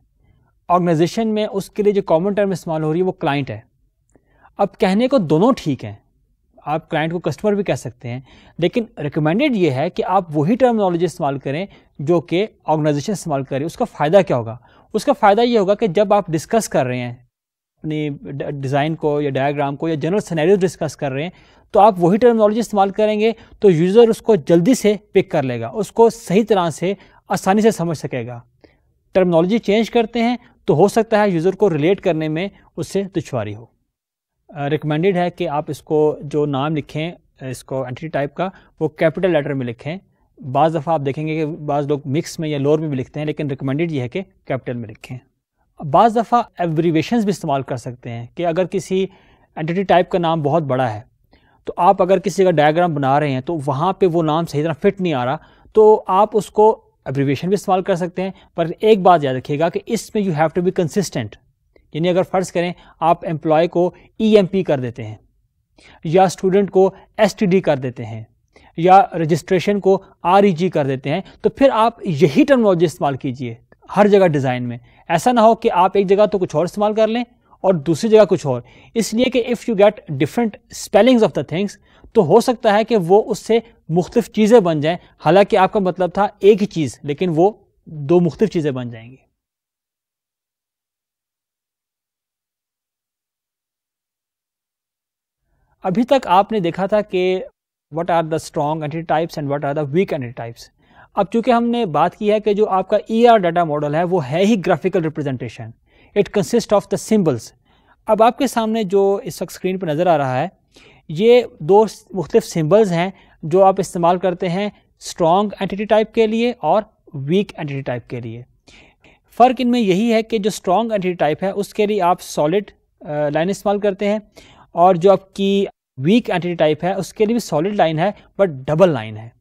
ऑर्गेनाइजेशन में उसके लिए जो कॉमन टर्म इस्तेमाल हो रही है वो क्लाइंट है अब कहने को दोनों ठीक हैं आप क्लाइंट को कस्टमर भी कह सकते हैं लेकिन रिकमेंडेड ये है कि आप वही टर्मनोलॉजी इस्तेमाल करें जो कि ऑर्गेनाइजेशन इस्तेमाल करें उसका फ़ायदा क्या होगा उसका फ़ायदा ये होगा कि जब आप डिस्कस कर रहे हैं अपनी डिज़ाइन को या डायग्राम को या जनरल सैनैरियो डिस्कस कर रहे हैं तो आप वही टर्मिनोलॉजी इस्तेमाल करेंगे तो यूज़र उसको जल्दी से पिक कर लेगा उसको सही तरह से आसानी से समझ सकेगा टर्मिनोलॉजी चेंज करते हैं तो हो सकता है यूज़र को रिलेट करने में उससे दुशारी हो रिकमेंडेड है कि आप इसको जो नाम लिखें इसको एंट्री टाइप का वो कैपिटल लेटर में लिखें बाज़ दफ़ा आप देखेंगे कि बाज़ लोग मिक्स में या लोअर में भी लिखते हैं लेकिन रिकमेंडेड ये है कि कैपिटल में लिखें बाज़ दफ़ा एवरीवेशन भी इस्तेमाल कर सकते हैं कि अगर किसी एंटिटी टाइप का नाम बहुत बड़ा है तो आप अगर किसी का डायग्राम बना रहे हैं तो वहाँ पे वो नाम सही तरह फिट नहीं आ रहा तो आप उसको एब्रीवेशन भी इस्तेमाल कर सकते हैं पर एक बात याद रखिएगा कि इसमें you have to be consistent यानी अगर फ़र्ज़ करें आप एम्प्लॉय को ई e कर देते हैं या स्टूडेंट को एस कर देते हैं या रजिस्ट्रेशन को आर e कर देते हैं तो फिर आप यही टर्मोलॉजी इस्तेमाल कीजिए हर जगह डिज़ाइन में ऐसा ना हो कि आप एक जगह तो कुछ और इस्तेमाल कर लें और दूसरी जगह कुछ और इसलिए कि if you get different spellings of the things तो हो सकता है कि वो उससे मुख्तफ चीज़ें बन जाएं हालांकि आपका मतलब था एक ही चीज़ लेकिन वो दो मुख्तफ चीज़ें बन जाएंगी अभी तक आपने देखा था कि what are the strong entity types and what are the weak entity types अब चूंकि हमने बात की है कि जो आपका ई आर डाटा मॉडल है वो है ही graphical representation it consist of the symbols अब आपके सामने जो इस वक्त स्क्रीन पर नज़र आ रहा है ये दो मुख्तफ सिम्बल्स हैं जो आप इस्तेमाल करते हैं स्ट्रॉन्ग एंटिटी टाइप के लिए और वीक एंटिटी टाइप के लिए फ़र्क इनमें यही है कि जो स्ट्रॉन्ग एंटिटी टाइप है उसके लिए आप सॉलिड लाइन इस्तेमाल करते हैं और जो आपकी वीक एंटिटी टाइप है उसके लिए भी सॉलिड लाइन है बट डबल लाइन है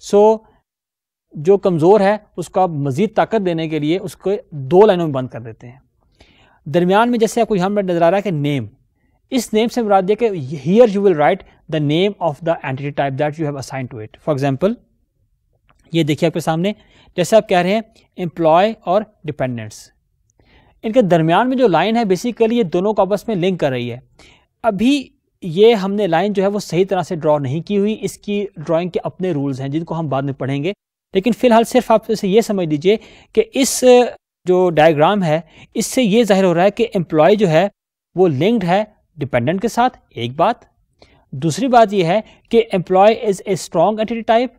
सो so, जो कमज़ोर है उसको आप मज़ीद ताकत देने के लिए उसको दो लाइनों में बंद कर देते हैं दरमियान में जैसे आपको यहाँ पर नज़र आ रहा है कि नेम इस नेम से मुराद कि here you will write the name of the entity type that you have assign to it for example ये देखिए आपके सामने जैसे आप कह रहे हैं एम्प्लॉय और डिपेंडेंट्स इनके दरमियान में जो लाइन है बेसिकली ये दोनों को आपस में लिंक कर रही है अभी ये हमने लाइन जो है वो सही तरह से ड्रॉ नहीं की हुई इसकी ड्राइंग के अपने रूल्स हैं जिनको हम बाद में पढ़ेंगे लेकिन फिलहाल सिर्फ आप इसे ये समझ लीजिए कि इस जो डायग्राम है इससे ये जाहिर हो रहा है कि एम्प्लॉय जो है वो लिंक्ड है डिपेंडेंट के साथ एक बात दूसरी बात यह है कि employee is a strong entity type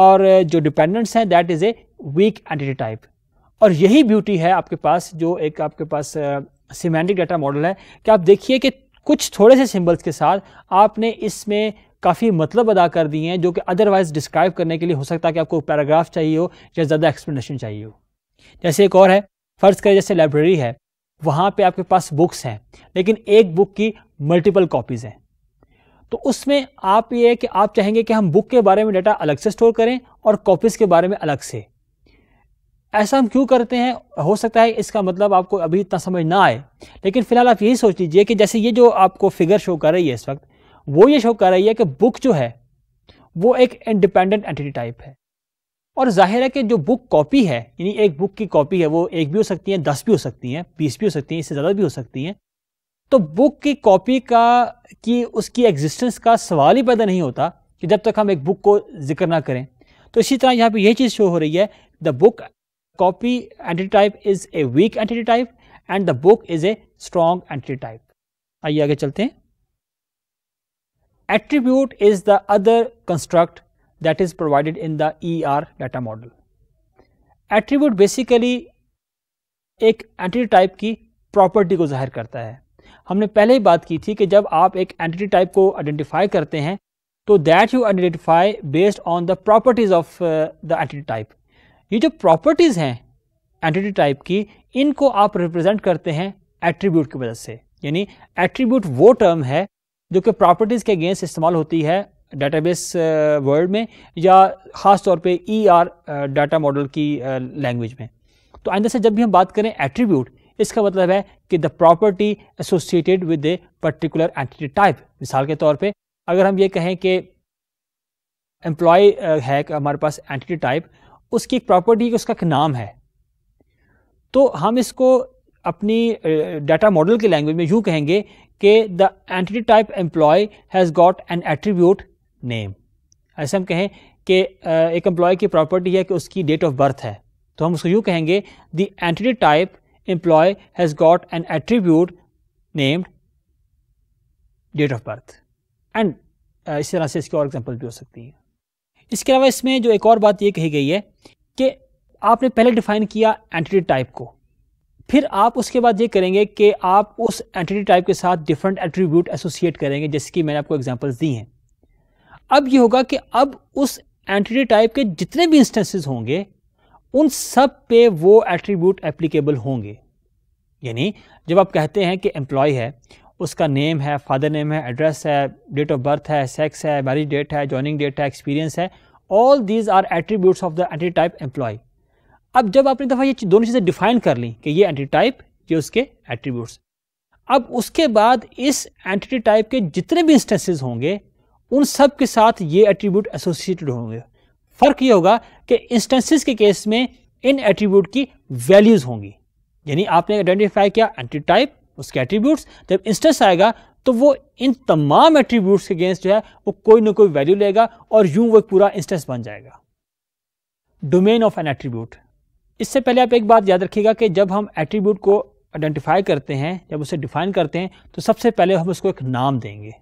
और जो डिपेंडेंट्स हैं that is a weak entity type और यही ब्यूटी है आपके पास जो एक आपके पास सीमेंटिक डाटा मॉडल है कि आप देखिए कि कुछ थोड़े से सिंबल्स के साथ आपने इसमें काफ़ी मतलब अदा कर दिए हैं जो कि अदरवाइज डिस्क्राइब करने के लिए हो सकता है कि आपको पैराग्राफ चाहिए हो या ज़्यादा एक्सप्लेनेशन चाहिए हो जैसे एक और है फ़र्ज़ करें जैसे लाइब्रेरी है वहाँ पे आपके पास बुक्स हैं लेकिन एक बुक की मल्टीपल कॉपीज़ हैं तो उसमें आप ये है कि आप चाहेंगे कि हम बुक के बारे में डाटा अलग से स्टोर करें और कॉपीज़ के बारे में अलग से ऐसा हम क्यों करते हैं हो सकता है इसका मतलब आपको अभी इतना समझ ना आए लेकिन फिलहाल आप यही सोच लीजिए कि जैसे ये जो आपको फिगर शो कर रही है इस वक्त वो ये शो कर रही है कि बुक जो है वो एक इंडिपेंडेंट एंटिटी टाइप है और जाहिर है कि जो बुक कॉपी है यानी एक बुक की कॉपी है वो एक भी हो सकती है दस भी हो सकती हैं बीस भी हो सकती हैं इससे ज़्यादा भी हो सकती हैं तो बुक की कॉपी का की उसकी एग्जिस्टेंस का सवाल ही पैदा नहीं होता कि जब तक हम एक बुक को जिक्र ना करें तो इसी तरह यहाँ पे यही चीज़ शो हो रही है the book copy entity type is a weak entity type and the book is a strong entity type. आइए आगे चलते हैं attribute is the other construct that is provided in the ER data model. Attribute basically एक entity type की property को जाहिर करता है हमने पहले ही बात की थी कि जब आप एक entity type को identify करते हैं तो that you identify based on the properties of uh, the entity type. ये जो प्रॉपर्टीज़ हैं एंटिटी टाइप की इनको आप रिप्रेजेंट करते हैं एट्रीब्यूट की वजह से यानी एट्रीब्यूट वो टर्म है जो कि प्रॉपर्टीज़ के अगेंस्ट इस्तेमाल होती है डेटाबेस वर्ल्ड में या ख़ास तौर पे ई आर डाटा मॉडल की लैंग्वेज में तो आइंदा से जब भी हम बात करें एट्रीब्यूट इसका मतलब है कि the property associated with a particular entity type मिसाल के तौर पे अगर हम ये कहें कि एम्प्लॉय है हमारे पास एंटिटी टाइप उसकी एक प्रॉपर्टी है उसका एक नाम है तो हम इसको अपनी डाटा मॉडल की लैंग्वेज में यूं कहेंगे कि the entity type employee has got an attribute name ऐसे हम कहें कि एक एम्प्लॉय की प्रॉपर्टी है कि उसकी डेट ऑफ बर्थ है तो हम उसको यूं कहेंगे the entity type employee has got an attribute named date of birth and इस तरह से इसकी और एग्जाम्पल भी हो सकती है इसके अलावा इसमें जो एक और बात ये कही गई है कि आपने पहले डिफाइन किया एंटिटी टाइप को फिर आप उसके बाद ये करेंगे कि आप उस एंटिटी टाइप के साथ डिफरेंट एट्रीब्यूट एसोसिएट करेंगे कि मैंने आपको एग्जांपल्स दी हैं अब ये होगा कि अब उस एंटिटी टाइप के जितने भी इंस्टेंसेस होंगे उन सब पे वो एट्रीब्यूट एप्लीकेबल होंगे यानी जब आप कहते हैं कि एम्प्लॉय है उसका नेम है फादर नेम है एड्रेस है डेट ऑफ बर्थ है सेक्स है मैरिज डेट है जॉइनिंग डेट है एक्सपीरियंस है all these are attributes of the entity type employee अब जब आपने दफ़ा ये दोनों चीज़ें डिफाइन कर ली कि ये एंटी टाइप ये उसके एट्रीब्यूट्स अब उसके बाद इस एंटिटी टाइप के जितने भी इंस्टेंसेस होंगे उन सब के साथ ये एट्रीब्यूट एसोसिएटेड होंगे फ़र्क ये होगा कि इंस्टेंसेस के केस में इन एट्रीब्यूट की वैल्यूज़ होंगी यानी आपने आइडेंटिफाई किया एंटी टाइप उसके एट्रीब्यूट्स जब इंस्टेंस आएगा तो वो इन तमाम एट्रीब्यूट्स के अगेंस्ट जो है वो कोई ना कोई वैल्यू लेगा और यूं वो पूरा इंस्टेंस बन जाएगा डोमेन ऑफ एन एट्रीब्यूट इससे पहले आप एक बात याद रखिएगा कि जब हम एट्रीब्यूट को आइडेंटिफाई करते हैं जब उसे डिफाइन करते हैं तो सबसे पहले हम उसको एक नाम देंगे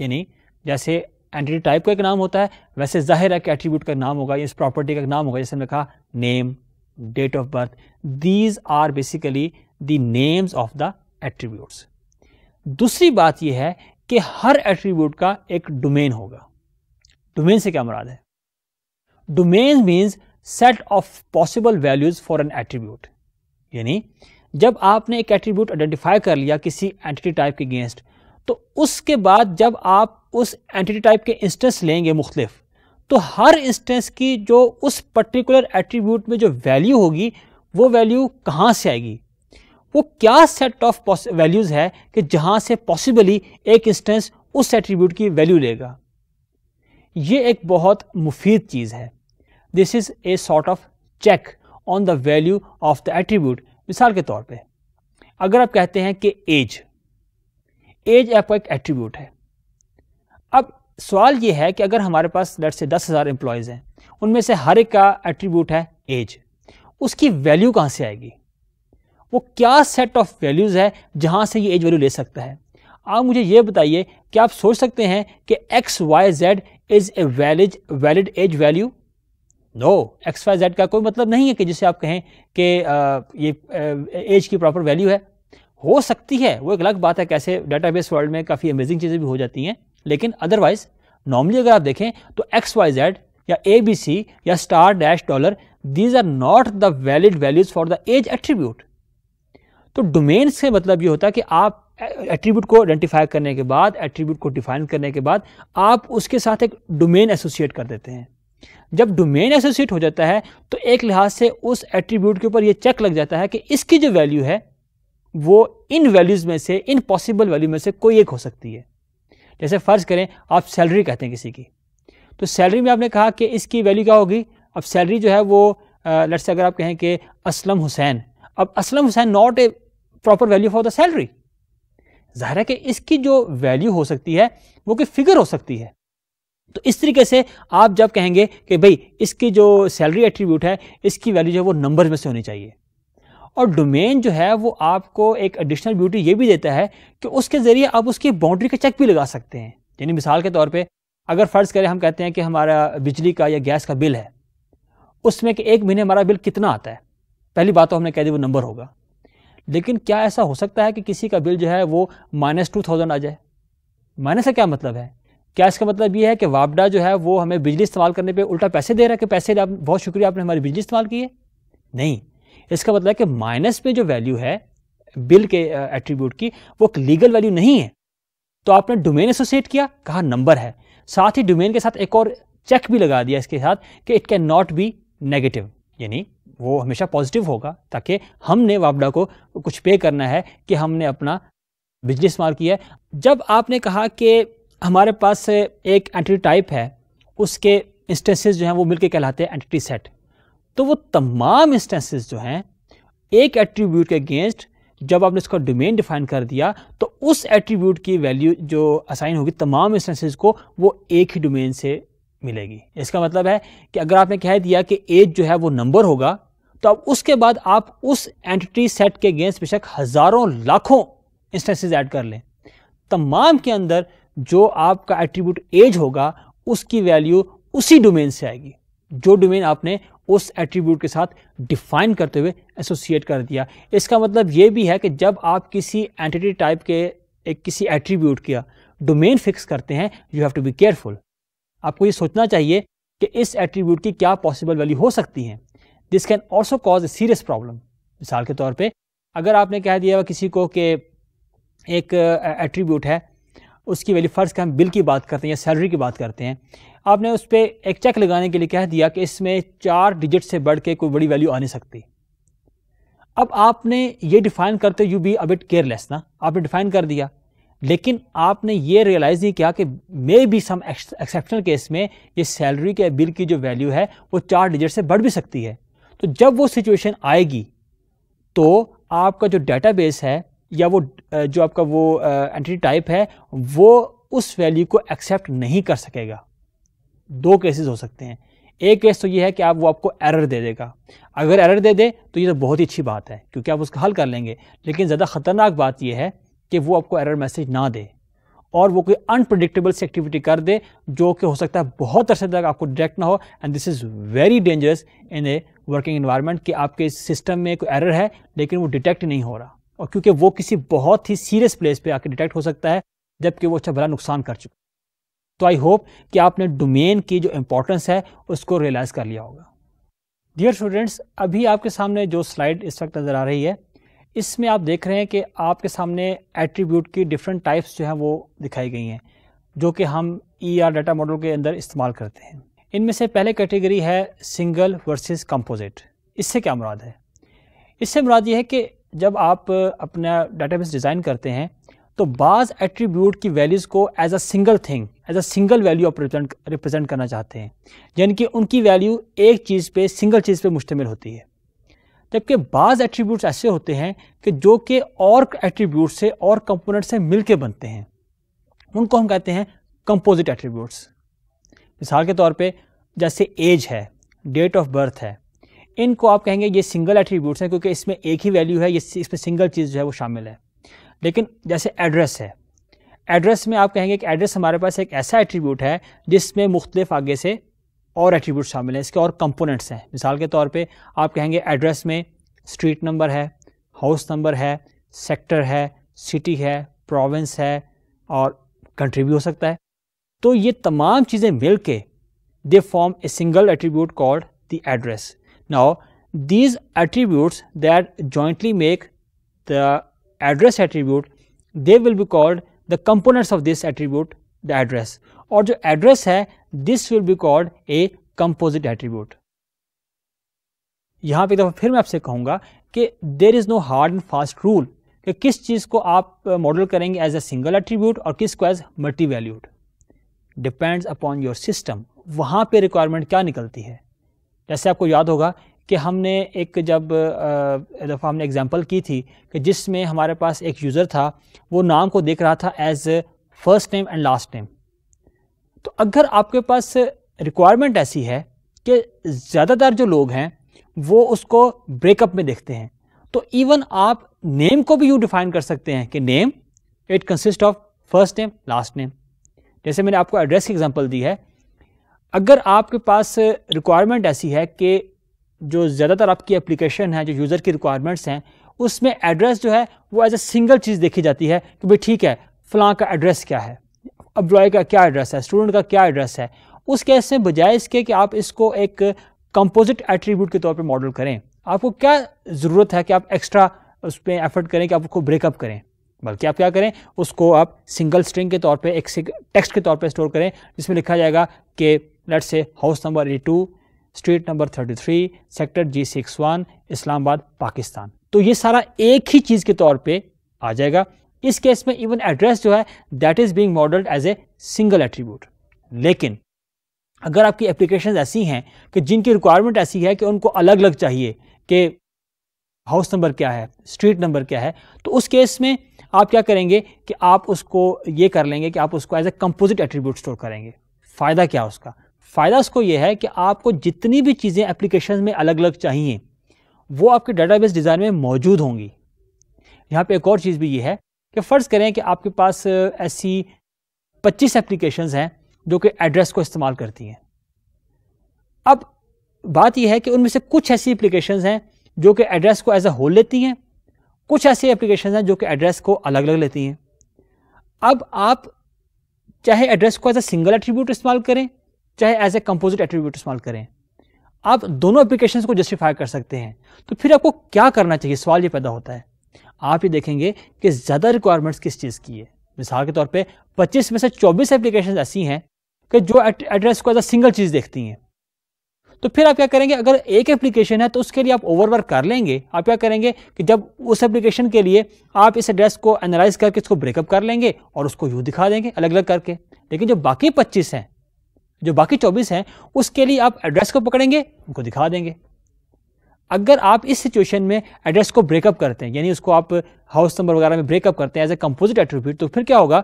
यानी जैसे एंटिटी टाइप का एक नाम होता है वैसे जाहिर है कि एट्रीब्यूट का नाम होगा इस प्रॉपर्टी का नाम होगा जैसे हमने कहा name date of birth these are basically the names of the attributes दूसरी बात यह है कि हर एट्रीब्यूट का एक डोमेन होगा डोमेन से क्या मुराद है domain means set of possible values for an attribute यानी जब आपने एक एट्रीब्यूट आइडेंटिफाई कर लिया किसी एंटिटी टाइप के अगेंस्ट तो उसके बाद जब आप उस एंटिटी टाइप के इंस्टेंस लेंगे मुख्तलिफ तो हर इंस्टेंस की जो उस पर्टिकुलर एट्रीब्यूट में जो वैल्यू होगी वो वैल्यू कहाँ से आएगी वो क्या सेट ऑफ वैल्यूज़ है कि जहां से पॉसिबली एक इंस्टेंस उस एट्रीब्यूट की वैल्यू लेगा ये एक बहुत मुफीद चीज़ है this is a sort of check on the value of the attribute मिसाल के तौर पे अगर आप कहते हैं कि एज एज आपका एक एट्रीब्यूट है अब सवाल ये है कि अगर हमारे पास लेट से दस हज़ार एम्प्लॉयज़ हैं उनमें से हर एक का एट्रीब्यूट है एज उसकी वैल्यू कहां से आएगी वो क्या सेट ऑफ वैल्यूज़ है जहां से ये एज वैल्यू ले सकता है आप मुझे ये बताइए कि आप सोच सकते हैं कि X Y Z is a valid valid age value no X Y Z का कोई मतलब नहीं है कि जिसे आप कहें कि ये एज की प्रॉपर वैल्यू है हो सकती है वो एक अलग बात है कैसे डेटाबेस वर्ल्ड में काफ़ी अमेजिंग चीज़ें भी हो जाती हैं लेकिन अदरवाइज नॉर्मली अगर आप देखें तो एक्स वाई जेड या ए बी सी या star dash dollar these are not the valid values for the age attribute तो डोमेन से मतलब ये होता है कि आप एट्रीब्यूट को आइडेंटिफाई करने के बाद एट्रीब्यूट को डिफाइन करने के बाद आप उसके साथ एक डोमेन एसोसिएट कर देते हैं जब डोमेन एसोसिएट हो जाता है तो एक लिहाज से उस एट्रीब्यूट के ऊपर ये चेक लग जाता है कि इसकी जो वैल्यू है वो इन वैल्यूज़ में से इन पॉसिबल वैल्यू में से कोई एक हो सकती है जैसे फ़र्ज़ करें आप सैलरी कहते हैं किसी की तो सैलरी में आपने कहा कि इसकी वैल्यू क्या होगी अब सैलरी जो है वो लट से अगर आप कहें कि असलम हुसैन अब Aslam Hussain not a proper value for the salary ज़ाहिर है कि इसकी जो वैल्यू हो सकती है वो कि फिगर हो सकती है तो इस तरीके से आप जब कहेंगे कि भाई इसकी जो सैलरी एट्रीब्यूट है इसकी वैल्यू जो है वो नंबर में से होनी चाहिए और डोमेन जो है वो आपको एक एडिशनल ब्यूटी ये भी देता है कि उसके ज़रिए आप उसकी बाउंड्री का चेक भी लगा सकते हैं यानी मिसाल के तौर पे अगर फ़र्ज़ करें हम कहते हैं कि हमारा बिजली का या गैस का बिल है उसमें कि एक महीने हमारा बिल कितना आता है पहली बात तो हमने कह दी वो नंबर होगा लेकिन क्या ऐसा हो सकता है कि किसी का बिल जो है वो माइनस टू थाउजेंड आ जाए माइनस का क्या मतलब है क्या इसका मतलब ये है कि वापडा जो है वो हमें बिजली इस्तेमाल करने पे उल्टा पैसे दे रहा है कि पैसे आप बहुत शुक्रिया आपने हमारी बिजली इस्तेमाल की है नहीं इसका मतलब है कि माइनस में जो वैल्यू है बिल के एट्रीब्यूट की वो लीगल वैल्यू नहीं है तो आपने डोमेन एसोसिएट किया कहा नंबर है साथ ही डोमेन के साथ एक और चेक भी लगा दिया इसके साथ कि it can not be negative यानी वो हमेशा पॉजिटिव होगा ताकि हमने वापडा को कुछ पे करना है कि हमने अपना बिजनेस मार किया है जब आपने कहा कि हमारे पास एक एंटिटी टाइप है उसके इंस्टेंसेस जो हैं वो मिलके कहलाते हैं एंटिटी सेट तो वो तमाम इंस्टेंसेस जो हैं एक एट्रीब्यूट के अगेंस्ट जब आपने इसका डोमेन डिफाइन कर दिया तो उस एट्रीब्यूट की वैल्यू जो असाइन होगी तमाम इंस्टेंसेस को वो एक ही डोमेन से मिलेगी इसका मतलब है कि अगर आपने कह दिया कि एज जो है वो नंबर होगा तो अब उसके बाद आप उस एंटिटी सेट के अगेंस्ट बेशक हज़ारों लाखों इंस्टेंसेस ऐड कर लें तमाम के अंदर जो आपका एट्रीब्यूट एज होगा उसकी वैल्यू उसी डोमेन से आएगी जो डोमेन आपने उस एट्रीब्यूट के साथ डिफाइन करते हुए एसोसिएट कर दिया इसका मतलब ये भी है कि जब आप किसी एंटिटी टाइप के एक किसी एट्रीब्यूट किया डोमेन फिक्स करते हैं you have to be careful आपको ये सोचना चाहिए कि इस एट्रीब्यूट की क्या पॉसिबल वैल्यू हो सकती है this can also cause a serious problem मिसाल के तौर पर अगर आपने कह दिया किसी को कि एक एट्रीब्यूट है उसकी वैल्यू फ़र्ज़ का हम बिल की बात करते हैं या सैलरी की बात करते हैं आपने उस पर एक चेक लगाने के लिए कह दिया कि इसमें चार डिजिट से बढ़ के कोई बड़ी वैल्यू आ नहीं सकती अब आपने ये डिफ़ाइन करते यू बी अबिट केयरलेस ना आपने डिफ़ाइन कर दिया लेकिन आपने ये रियलाइज़ नहीं किया कि may be some exceptional case में ये सैलरी के बिल की जो वैल्यू है वो चार डिजिट से बढ़ भी सकती है तो जब वो सिचुएशन आएगी तो आपका जो डेटाबेस है या वो जो आपका वो एंटिटी टाइप है वो उस वैल्यू को एक्सेप्ट नहीं कर सकेगा दो केसेस हो सकते हैं एक केस तो ये है कि आप वो आपको एरर दे देगा अगर एरर दे दे तो ये तो बहुत ही अच्छी बात है क्योंकि आप उसका हल कर लेंगे लेकिन ज़्यादा ख़तरनाक बात यह है कि वो आपको एरर मैसेज ना दे और वो कोई अनप्रडिक्टेबल सी एक्टिविटी कर दे जो कि हो सकता है बहुत अरसे तक आपको डायरेक्ट ना हो and this is very dangerous in a working environment कि आपके सिस्टम में कोई एरर है लेकिन वो डिटेक्ट नहीं हो रहा और क्योंकि वो किसी बहुत ही सीरियस प्लेस पे आके डिटेक्ट हो सकता है जबकि वो अच्छा भला नुकसान कर चुका तो आई होप कि आपने डोमेन की जो इंपॉर्टेंस है उसको रियलाइज़ कर लिया होगा डियर स्टूडेंट्स अभी आपके सामने जो स्लाइड इस वक्त नज़र आ रही है इसमें आप देख रहे हैं कि आपके सामने एट्रीब्यूट की डिफरेंट टाइप्स जो हैं वो दिखाई गई हैं जो कि हम ई आर डाटा मॉडल के अंदर इस्तेमाल करते हैं इनमें से पहले कैटेगरी है सिंगल वर्सेस कंपोजिट इससे क्या मुराद है इससे मुराद ये है कि जब आप अपना डाटाबेस डिज़ाइन करते हैं तो बाज़ एट्रीब्यूट की वैल्यूज़ को as a single thing as a single value आप रिप्रेजेंट करना चाहते हैं यानी कि उनकी वैल्यू एक चीज़ पर सिंगल चीज़ पर मुश्तमिल होती है जबकि बाज़ एट्रीब्यूट्स ऐसे होते हैं कि जो कि और एट्रीब्यूट से और कंपोनेंट से मिल के बनते हैं उनको हम कहते हैं कंपोजिट एट्रीब्यूट्स मिसाल के तौर पे जैसे एज है डेट ऑफ बर्थ है इनको आप कहेंगे ये सिंगल एट्रीब्यूट्स हैं क्योंकि इसमें एक ही वैल्यू है ये इसमें सिंगल चीज़ जो है वो शामिल है लेकिन जैसे एड्रेस है एड्रेस में आप कहेंगे कि एड्रेस हमारे पास एक ऐसा एट्रीब्यूट है जिसमें मुख्तलिफ आगे से और एट्रीब्यूट शामिल हैं इसके और कंपोनेंट्स हैं मिसाल के तौर पे आप कहेंगे एड्रेस में स्ट्रीट नंबर है हाउस नंबर है सेक्टर है सिटी है प्रोविंस है और कंट्री भी हो सकता है तो ये तमाम चीज़ें मिल के they form a single attribute called the address now these attribute that jointly make the address attribute they will be called the components of this attribute the address और जो एड्रेस है this will be called a composite attribute यहाँ पे दफ़ा तो फिर मैं आपसे कहूंगा कि there is no hard and fast rule कि किस चीज़ को आप मॉडल करेंगे एज ए सिंगल एट्रीब्यूट और किस को as multi valued depends upon your system वहां पर रिक्वायरमेंट क्या निकलती है जैसे आपको याद होगा कि हमने एक जब दफ़ा हमने एग्जाम्पल की थी कि जिसमें हमारे पास एक यूज़र था वो नाम को देख रहा था as first name and last name तो अगर आपके पास रिक्वायरमेंट ऐसी है कि ज़्यादातर जो लोग हैं वो उसको ब्रेकअप में देखते हैं तो इवन आप नेम को भी यू डिफाइन कर सकते हैं कि name it consist of first name last name जैसे मैंने आपको एड्रेस की एग्जांपल दी है अगर आपके पास रिक्वायरमेंट ऐसी है कि जो ज़्यादातर आपकी एप्लीकेशन है जो यूज़र की रिक्वायरमेंट्स हैं उसमें एड्रेस जो है वो एज ए सिंगल चीज़ देखी जाती है कि भाई ठीक है फ़लाँ का एड्रेस क्या है एम्प्लॉय का क्या एड्रेस है स्टूडेंट का क्या एड्रेस है उस केस में बजाय इसके कि आप इसको एक कंपोजिट एट्रीब्यूट के तौर पर मॉडल करें आपको क्या ज़रूरत है कि आप एक्स्ट्रा उस पर एफर्ट करें कि आप उसको ब्रेकअप करें बल्कि आप क्या करें उसको आप सिंगल स्ट्रिंग के तौर पे एक टेक्स्ट के तौर पे स्टोर करें जिसमें लिखा जाएगा कि let say house number A two street number thirty three sector G six one Islamabad Pakistan तो ये सारा एक ही चीज़ के तौर पर आ जाएगा इस केस में इवन एड्रेस जो है that is being modelled as a single attribute लेकिन अगर आपकी एप्लीकेशन ऐसी हैं कि जिनकी रिक्वायरमेंट ऐसी है कि उनको अलग अलग चाहिए कि हाउस नंबर क्या है स्ट्रीट नंबर क्या है तो उस केस में आप क्या करेंगे कि आप उसको ये कर लेंगे कि आप उसको as a composite attribute store करेंगे फ़ायदा क्या उसका फ़ायदा उसको ये है कि आपको जितनी भी चीज़ें एप्लीकेशन में अलग अलग चाहिए वो आपके डेटाबेस डिज़ाइन में मौजूद होंगी यहाँ पे एक और चीज़ भी ये है कि फ़र्ज़ करें कि आपके पास ऐसी पच्चीस एप्लीकेशंस हैं जो कि एड्रेस को इस्तेमाल करती हैं अब बात यह है कि उनमें से कुछ ऐसी एप्लीकेशंस हैं जो कि एड्रेस को एज ए होल लेती हैं कुछ ऐसी एप्लीकेशन हैं जो कि एड्रेस को अलग अलग लेती हैं अब आप चाहे एड्रेस को एज ए सिंगल एट्रीब्यूट इस्तेमाल करें चाहे एज ए कंपोजिट एट्रीब्यूट इस्तेमाल करें आप दोनों एप्लीकेशन को जस्टिफाई कर सकते हैं तो फिर आपको क्या करना चाहिए सवाल ये पैदा होता है आप ये देखेंगे कि ज़्यादा रिक्वायरमेंट्स किस चीज़ की है मिसाल के तौर पे 25 में से 24 एप्लीकेशन ऐसी हैं कि जो एड्रेस को एज सिंगल चीज़ देखती हैं तो फिर आप क्या करेंगे अगर एक एप्लीकेशन है तो उसके लिए आप ओवरवर्क कर लेंगे आप क्या करेंगे कि जब उस एप्लीकेशन के लिए आप इस एड्रेस को एनालाइज करके इसको ब्रेकअप कर लेंगे और उसको यूँ दिखा देंगे अलग अलग करके लेकिन जो बाकी पच्चीस हैं जो बाकी चौबीस हैं उसके लिए आप एड्रेस को पकड़ेंगे उनको दिखा देंगे अगर आप इस सिचुएशन में एड्रेस को ब्रेकअप करते हैं यानी उसको आप हाउस नंबर वगैरह में ब्रेकअप करते हैं एज ए कंपोजिट एट्रीब्यूट तो फिर क्या होगा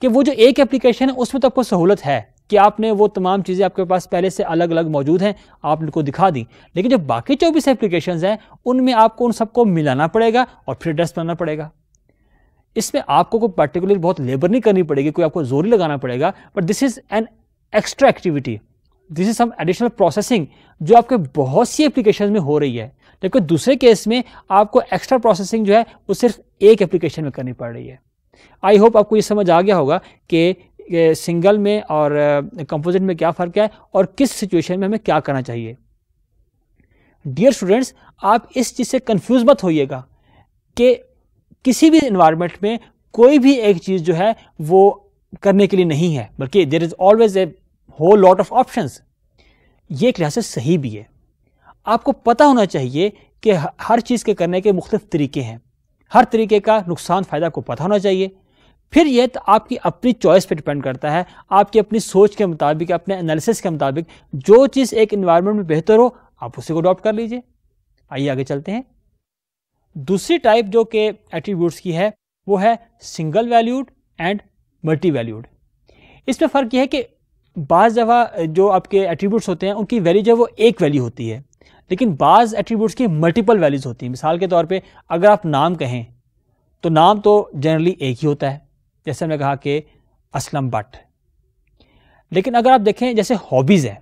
कि वो जो एक एप्लीकेशन है उसमें तो आपको सहूलत है कि आपने वो तमाम चीज़ें आपके पास पहले से अलग अलग मौजूद हैं आप उनको दिखा दी लेकिन जो बाकी चौबीस एप्लीकेशन हैं उनमें आपको उन सबको मिलाना पड़ेगा और फिर एड्रेस बनाना पड़ेगा इसमें आपको कोई पर्टिकुलर बहुत लेबर नहीं करनी पड़ेगी कोई आपको जोरी लगाना पड़ेगा but this is an extra activity this is some additional processing जो आपके बहुत सी एप्लीकेशन में हो रही है जबकि दूसरे केस में आपको एक्स्ट्रा प्रोसेसिंग जो है वो सिर्फ एक एप्लीकेशन में करनी पड़ रही है आई होप आपको ये समझ आ गया होगा कि सिंगल में और कंपोजिट में क्या फ़र्क है और किस सिचुएशन में हमें क्या करना चाहिए डियर स्टूडेंट्स आप इस चीज़ से कंफ्यूज मत होइएगा कि किसी भी इन्वायरमेंट में कोई भी एक चीज़ जो है वो करने के लिए नहीं है बल्कि there is always a whole lot of options ये क्लासेस सही भी है आपको पता होना चाहिए कि हर चीज़ के करने के मुख्तफ तरीके हैं हर तरीके का नुकसान फ़ायदा आपको पता होना चाहिए फिर यह तो आपकी अपनी चॉइस पर डिपेंड करता है आपकी अपनी सोच के मुताबिक अपने एनालिसिस के मुताबिक जो चीज़ एक इन्वायरमेंट में बेहतर हो आप उसी को अडॉप्ट कर लीजिए आइए आगे चलते हैं दूसरी टाइप जो के एट्रीब्यूट्स की है वो है single valued and multi valued इसमें फ़र्क यह है कि बाज़ दफ़ा जो आपके एट्रीब्यूट्स होते हैं उनकी वैल्यू जो है वो एक वैल्यू होती है लेकिन बाज़ एट्रीब्यूट्स की मल्टीपल वैल्यूज़ होती हैं मिसाल के तौर पे अगर आप नाम कहें तो नाम तो जनरली एक ही होता है जैसे हमने कहा कि असलम भट्ट लेकिन अगर आप देखें जैसे हॉबीज़ हैं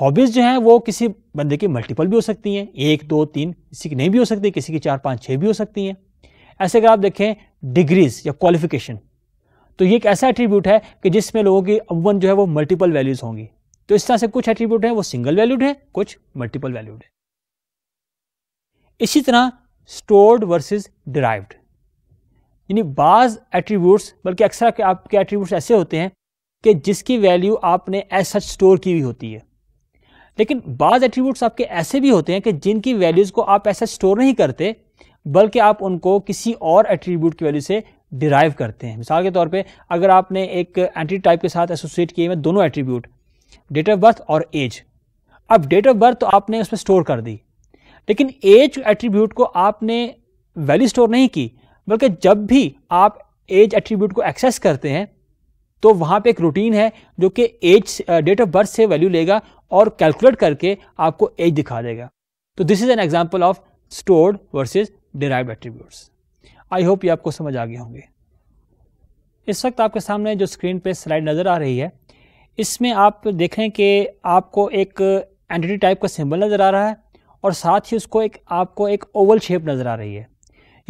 हॉबीज़ जो हैं वो किसी बंदे की मल्टीपल भी हो सकती हैं एक दो तीन किसी की नहीं भी हो सकती किसी की चार पाँच छः भी हो सकती हैं ऐसे अगर आप देखें डिग्रीज़ या क्वालिफिकेशन तो ये एक ऐसा एट्रीब्यूट है कि जिसमें लोगों की अवन जो है वो मल्टीपल वैल्यूज होंगी तो इस तरह से कुछ एट्रीब्यूट हैं वो सिंगल वैल्यूड हैं कुछ मल्टीपल वैल्यूड हैं इसी तरह स्टोर्ड वर्सेस डिराइव्ड यानी बाज एट्रीब्यूट्स बल्कि अक्सर आपके एट्रीब्यूट ऐसे होते हैं कि जिसकी वैल्यू आपने ऐसा स्टोर की हुई होती है लेकिन बाज एट्रीब्यूट्स आपके ऐसे भी होते हैं कि जिनकी वैल्यूज़ को आप ऐसा स्टोर नहीं करते बल्कि आप उनको किसी और एट्रीब्यूट की वैल्यू से डिराइव करते हैं मिसाल के तौर पे अगर आपने एक एंटी टाइप के साथ एसोसिएट किए हुए दोनों एट्रीब्यूट डेट ऑफ बर्थ और एज अब डेट ऑफ बर्थ तो आपने उसमें स्टोर कर दी लेकिन एज एट्रीब्यूट को आपने वैल्यू स्टोर नहीं की बल्कि जब भी आप एज एट्रीब्यूट को एक्सेस करते हैं तो वहां पर एक रूटीन है जो कि एज डेट ऑफ बर्थ से वैल्यू लेगा और कैलकुलेट करके आपको एज दिखा देगा तो this is an example of stored versus derive attributes I hope ये आपको समझ आ गए होंगे इस वक्त आपके सामने जो स्क्रीन पे स्लाइड नज़र आ रही है इसमें आप देखें कि आपको एक एंटिटी टाइप का सिंबल नज़र आ रहा है और साथ ही उसको एक आपको एक ओवल शेप नज़र आ रही है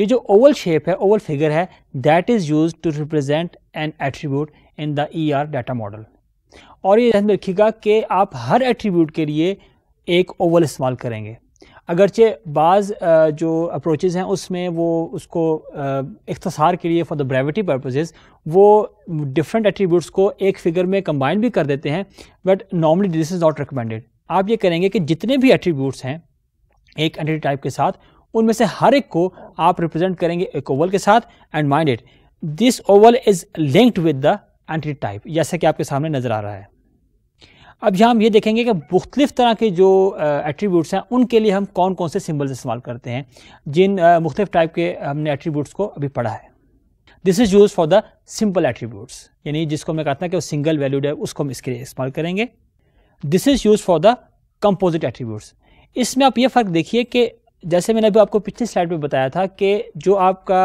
ये जो ओवल शेप है ओवल फिगर है that is use to represent an attribute in the E R data model और ये ध्यान रखिएगा कि आप हर एट्रीब्यूट के लिए एक ओवल इस्तेमाल करेंगे अगरचे बाज़ जो अप्रोचेज़ हैं उसमें वो उसको इख्तसार के लिए फॉर द ब्रेविटी पर्पजेज़ वो डिफरेंट एट्रीब्यूट्स को एक फिगर में कंबाइन भी कर देते हैं but normally this is not recommended आप ये करेंगे कि जितने भी एट्रीब्यूट्स हैं एक एंटी टाइप के साथ उनमें से हर एक को आप रिप्रेजेंट करेंगे एक ओवल के साथ and minded this oval is linked with the entity type जैसा कि आपके सामने नज़र आ रहा है अब यहाँ हम ये देखेंगे कि मुख्तलिफ़ तरह के जो एट्रीब्यूट्स हैं उनके लिए हम कौन कौन से सिम्बल्स इस्तेमाल करते हैं जिन मुख्तफ टाइप के हमने एट्रीब्यूट्स को अभी पढ़ा है this is use for the simple attributes यानी जिसको मैं कहता है कि वो सिंगल वैल्यूड है उसको हम इसके लिए इस्तेमाल करेंगे this is use for the composite attributes इसमें आप ये फ़र्क देखिए कि जैसे मैंने अभी आपको पिछली स्लाइड में बताया था कि जो आपका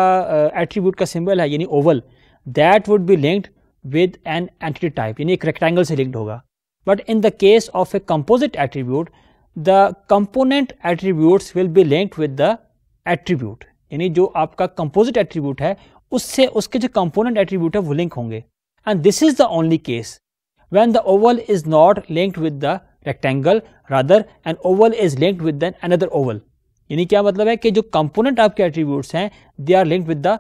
एट्रीब्यूट का सिंबल है यानी oval that would be linked with an entity type यानी एक रेक्टेंगल से लिंक्ड होगा but in the case of a composite attribute the component attributes will be linked with the attribute यानी जो आपका कंपोजिट एट्रीब्यूट है उससे उसके जो कंपोनेंट एट्रीब्यूट है वो लिंक होंगे and this is the only case when the oval is not linked with the rectangle rather and oval is linked with another oval यानी क्या मतलब है कि जो कंपोनेंट आपके एट्रीब्यूट्स हैं they are linked with the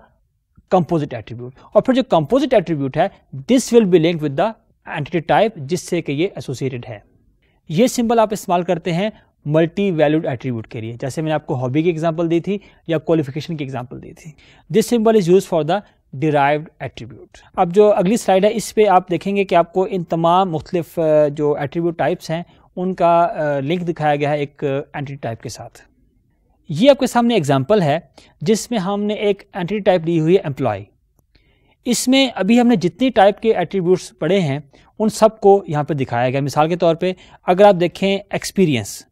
composite attribute और फिर जो कंपोजिट एट्रीब्यूट है this will be linked with the entity type जिससे कि ये एसोसिएटेड है ये सिंबल आप इस्तेमाल करते हैं मल्टी वैल्यूड एट्रीब्यूट के लिए जैसे मैंने आपको हॉबी की एग्जांपल दी थी या क्वालिफिकेशन की एग्जांपल दी थी this symbol is use for the derived attribute अब जो अगली स्लाइड है इस पर आप देखेंगे कि आपको इन तमाम मुख्तलिफ जो एट्रीब्यूट टाइप्स हैं उनका लिंक दिखाया गया है एक एंटिटी टाइप के साथ ये आपके सामने एग्जाम्पल है जिसमें हमने एक एंटिटी टाइप ली हुई है एम्प्लॉय इसमें अभी हमने जितनी टाइप के एट्रीब्यूट्स पढ़े हैं उन सबको यहाँ पर दिखाया गया मिसाल के तौर पर अगर आप देखें एक्सपीरियंस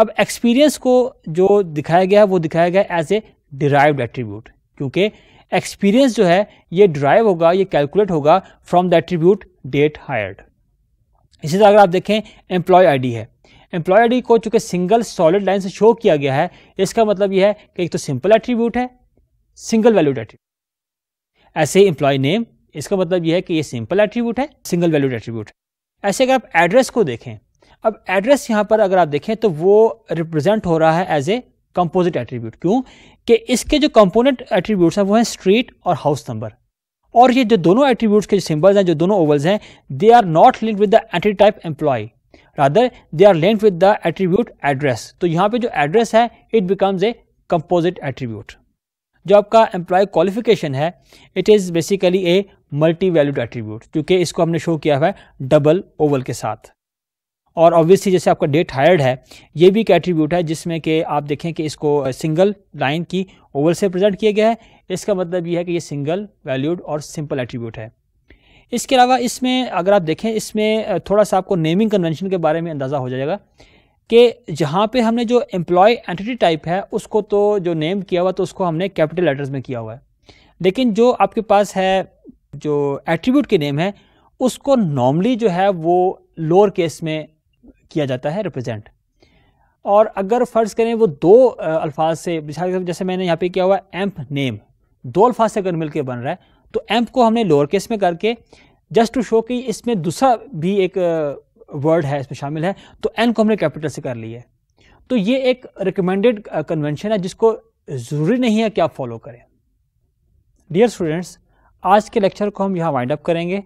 अब एक्सपीरियंस को जो दिखाया गया है वो दिखाया गया एज ए डिराइव्ड एट्रीब्यूट क्योंकि एक्सपीरियंस जो है ये ड्राइव होगा ये कैलकुलेट होगा from the attribute date hired इसी तरह अगर आप देखें एम्प्लॉय आईडी है एम्प्लॉय आईडी को चूंकि सिंगल सॉलिड लाइन से शो किया गया है इसका मतलब यह है कि एक तो सिंपल एट्रीब्यूट है सिंगल वैल्यूड एट्रीब्यूट ऐसे एम्प्लॉय नेम इसका मतलब यह है कि ये सिंपल एट्रीब्यूट है सिंगल वैल्यूड एट्रीब्यूट ऐसे अगर आप एड्रेस को देखें अब एड्रेस यहाँ पर अगर आप देखें तो वो रिप्रेजेंट हो रहा है एज ए कंपोजिट एट्रीब्यूट क्यों कि इसके जो कंपोनेंट एट्रीब्यूट्स हैं वो हैं स्ट्रीट और हाउस नंबर और ये जो दोनों एट्रीब्यूट्स के जो सिंबल्स हैं जो दोनों ओवल्स हैं they are not link with the entity type employee rather they are link with the attribute address तो यहाँ पे जो एड्रेस है it becomes a composite attribute जो आपका एम्प्लॉय क्वालिफिकेशन है it is basically a multi valued attribute क्योंकि इसको हमने शो किया हुआ है डबल ओवल के साथ और ऑब्वियसली जैसे आपका डेट हायर्ड है ये भी एक एट्रीब्यूट है जिसमें कि आप देखें कि इसको सिंगल लाइन की ओवल से प्रेजेंट किया गया है इसका मतलब ये है कि ये सिंगल वैल्यूड और सिंपल एट्रीब्यूट है इसके अलावा इसमें अगर आप देखें इसमें थोड़ा सा आपको नेमिंग कन्वेंशन के बारे में अंदाज़ा हो जाएगा कि जहाँ पे हमने जो एम्प्लॉय एंटिटी टाइप है उसको तो जो नेम किया हुआ तो उसको हमने कैपिटल लेटर्स में किया हुआ है लेकिन जो आपके पास है जो एट्रीब्यूट के नेम है उसको नॉर्मली जो है वो लोअर केस में किया जाता है रिप्रेजेंट और अगर फ़र्ज़ करें वो दो अल्फाज से जैसे मैंने यहाँ पे किया हुआ एम्प नेम दो अल्फाज से अगर मिलकर बन रहा है तो एम्प को हमने लोअर केस में करके जस्ट टू शो कि इसमें दूसरा भी एक वर्ड है इसमें शामिल है तो एन को हमने कैपिटल से कर ली है तो ये एक रिकमेंडेड कन्वेंशन uh, है जिसको ज़रूरी नहीं है कि आप फॉलो करें डियर स्टूडेंट्स आज के लेक्चर को हम यहाँ वाइंड अप करेंगे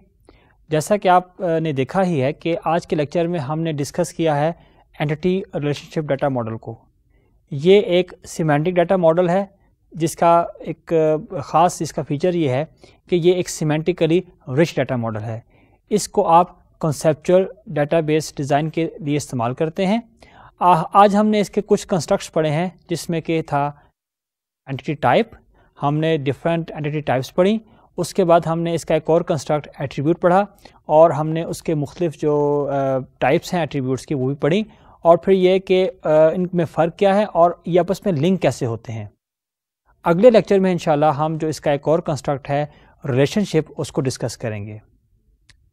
जैसा कि आपने देखा ही है कि आज के लेक्चर में हमने डिस्कस किया है एंटिटी रिलेशनशिप डाटा मॉडल को ये एक सीमेंटिक डाटा मॉडल है जिसका एक uh, ख़ास इसका फीचर ये है कि ये एक सीमेंटिकली रिच डाटा मॉडल है इसको आप कंसेप्चुअल डेटाबेस डिज़ाइन के लिए इस्तेमाल करते हैं आ, आज हमने इसके कुछ कंस्ट्रक्ट्स पढ़े हैं जिसमें के था एंटिटी टाइप हमने डिफरेंट एंटिटी टाइप्स पढ़ी उसके बाद हमने इसका एक और कंस्ट्रक्ट एट्रीब्यूट पढ़ा और हमने उसके मुख्तफ जो टाइप्स हैं एट्रीब्यूट्स की वो भी पढ़ी और फिर ये कि इनमें फ़र्क क्या है और ये आपस में लिंक कैसे होते हैं अगले लेक्चर में इंशाल्लाह हम जो इसका एक और कंस्ट्रक्ट है रिलेशनशिप उसको डिस्कस करेंगे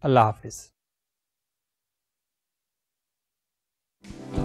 अल्लाह हाफिज़ Oh.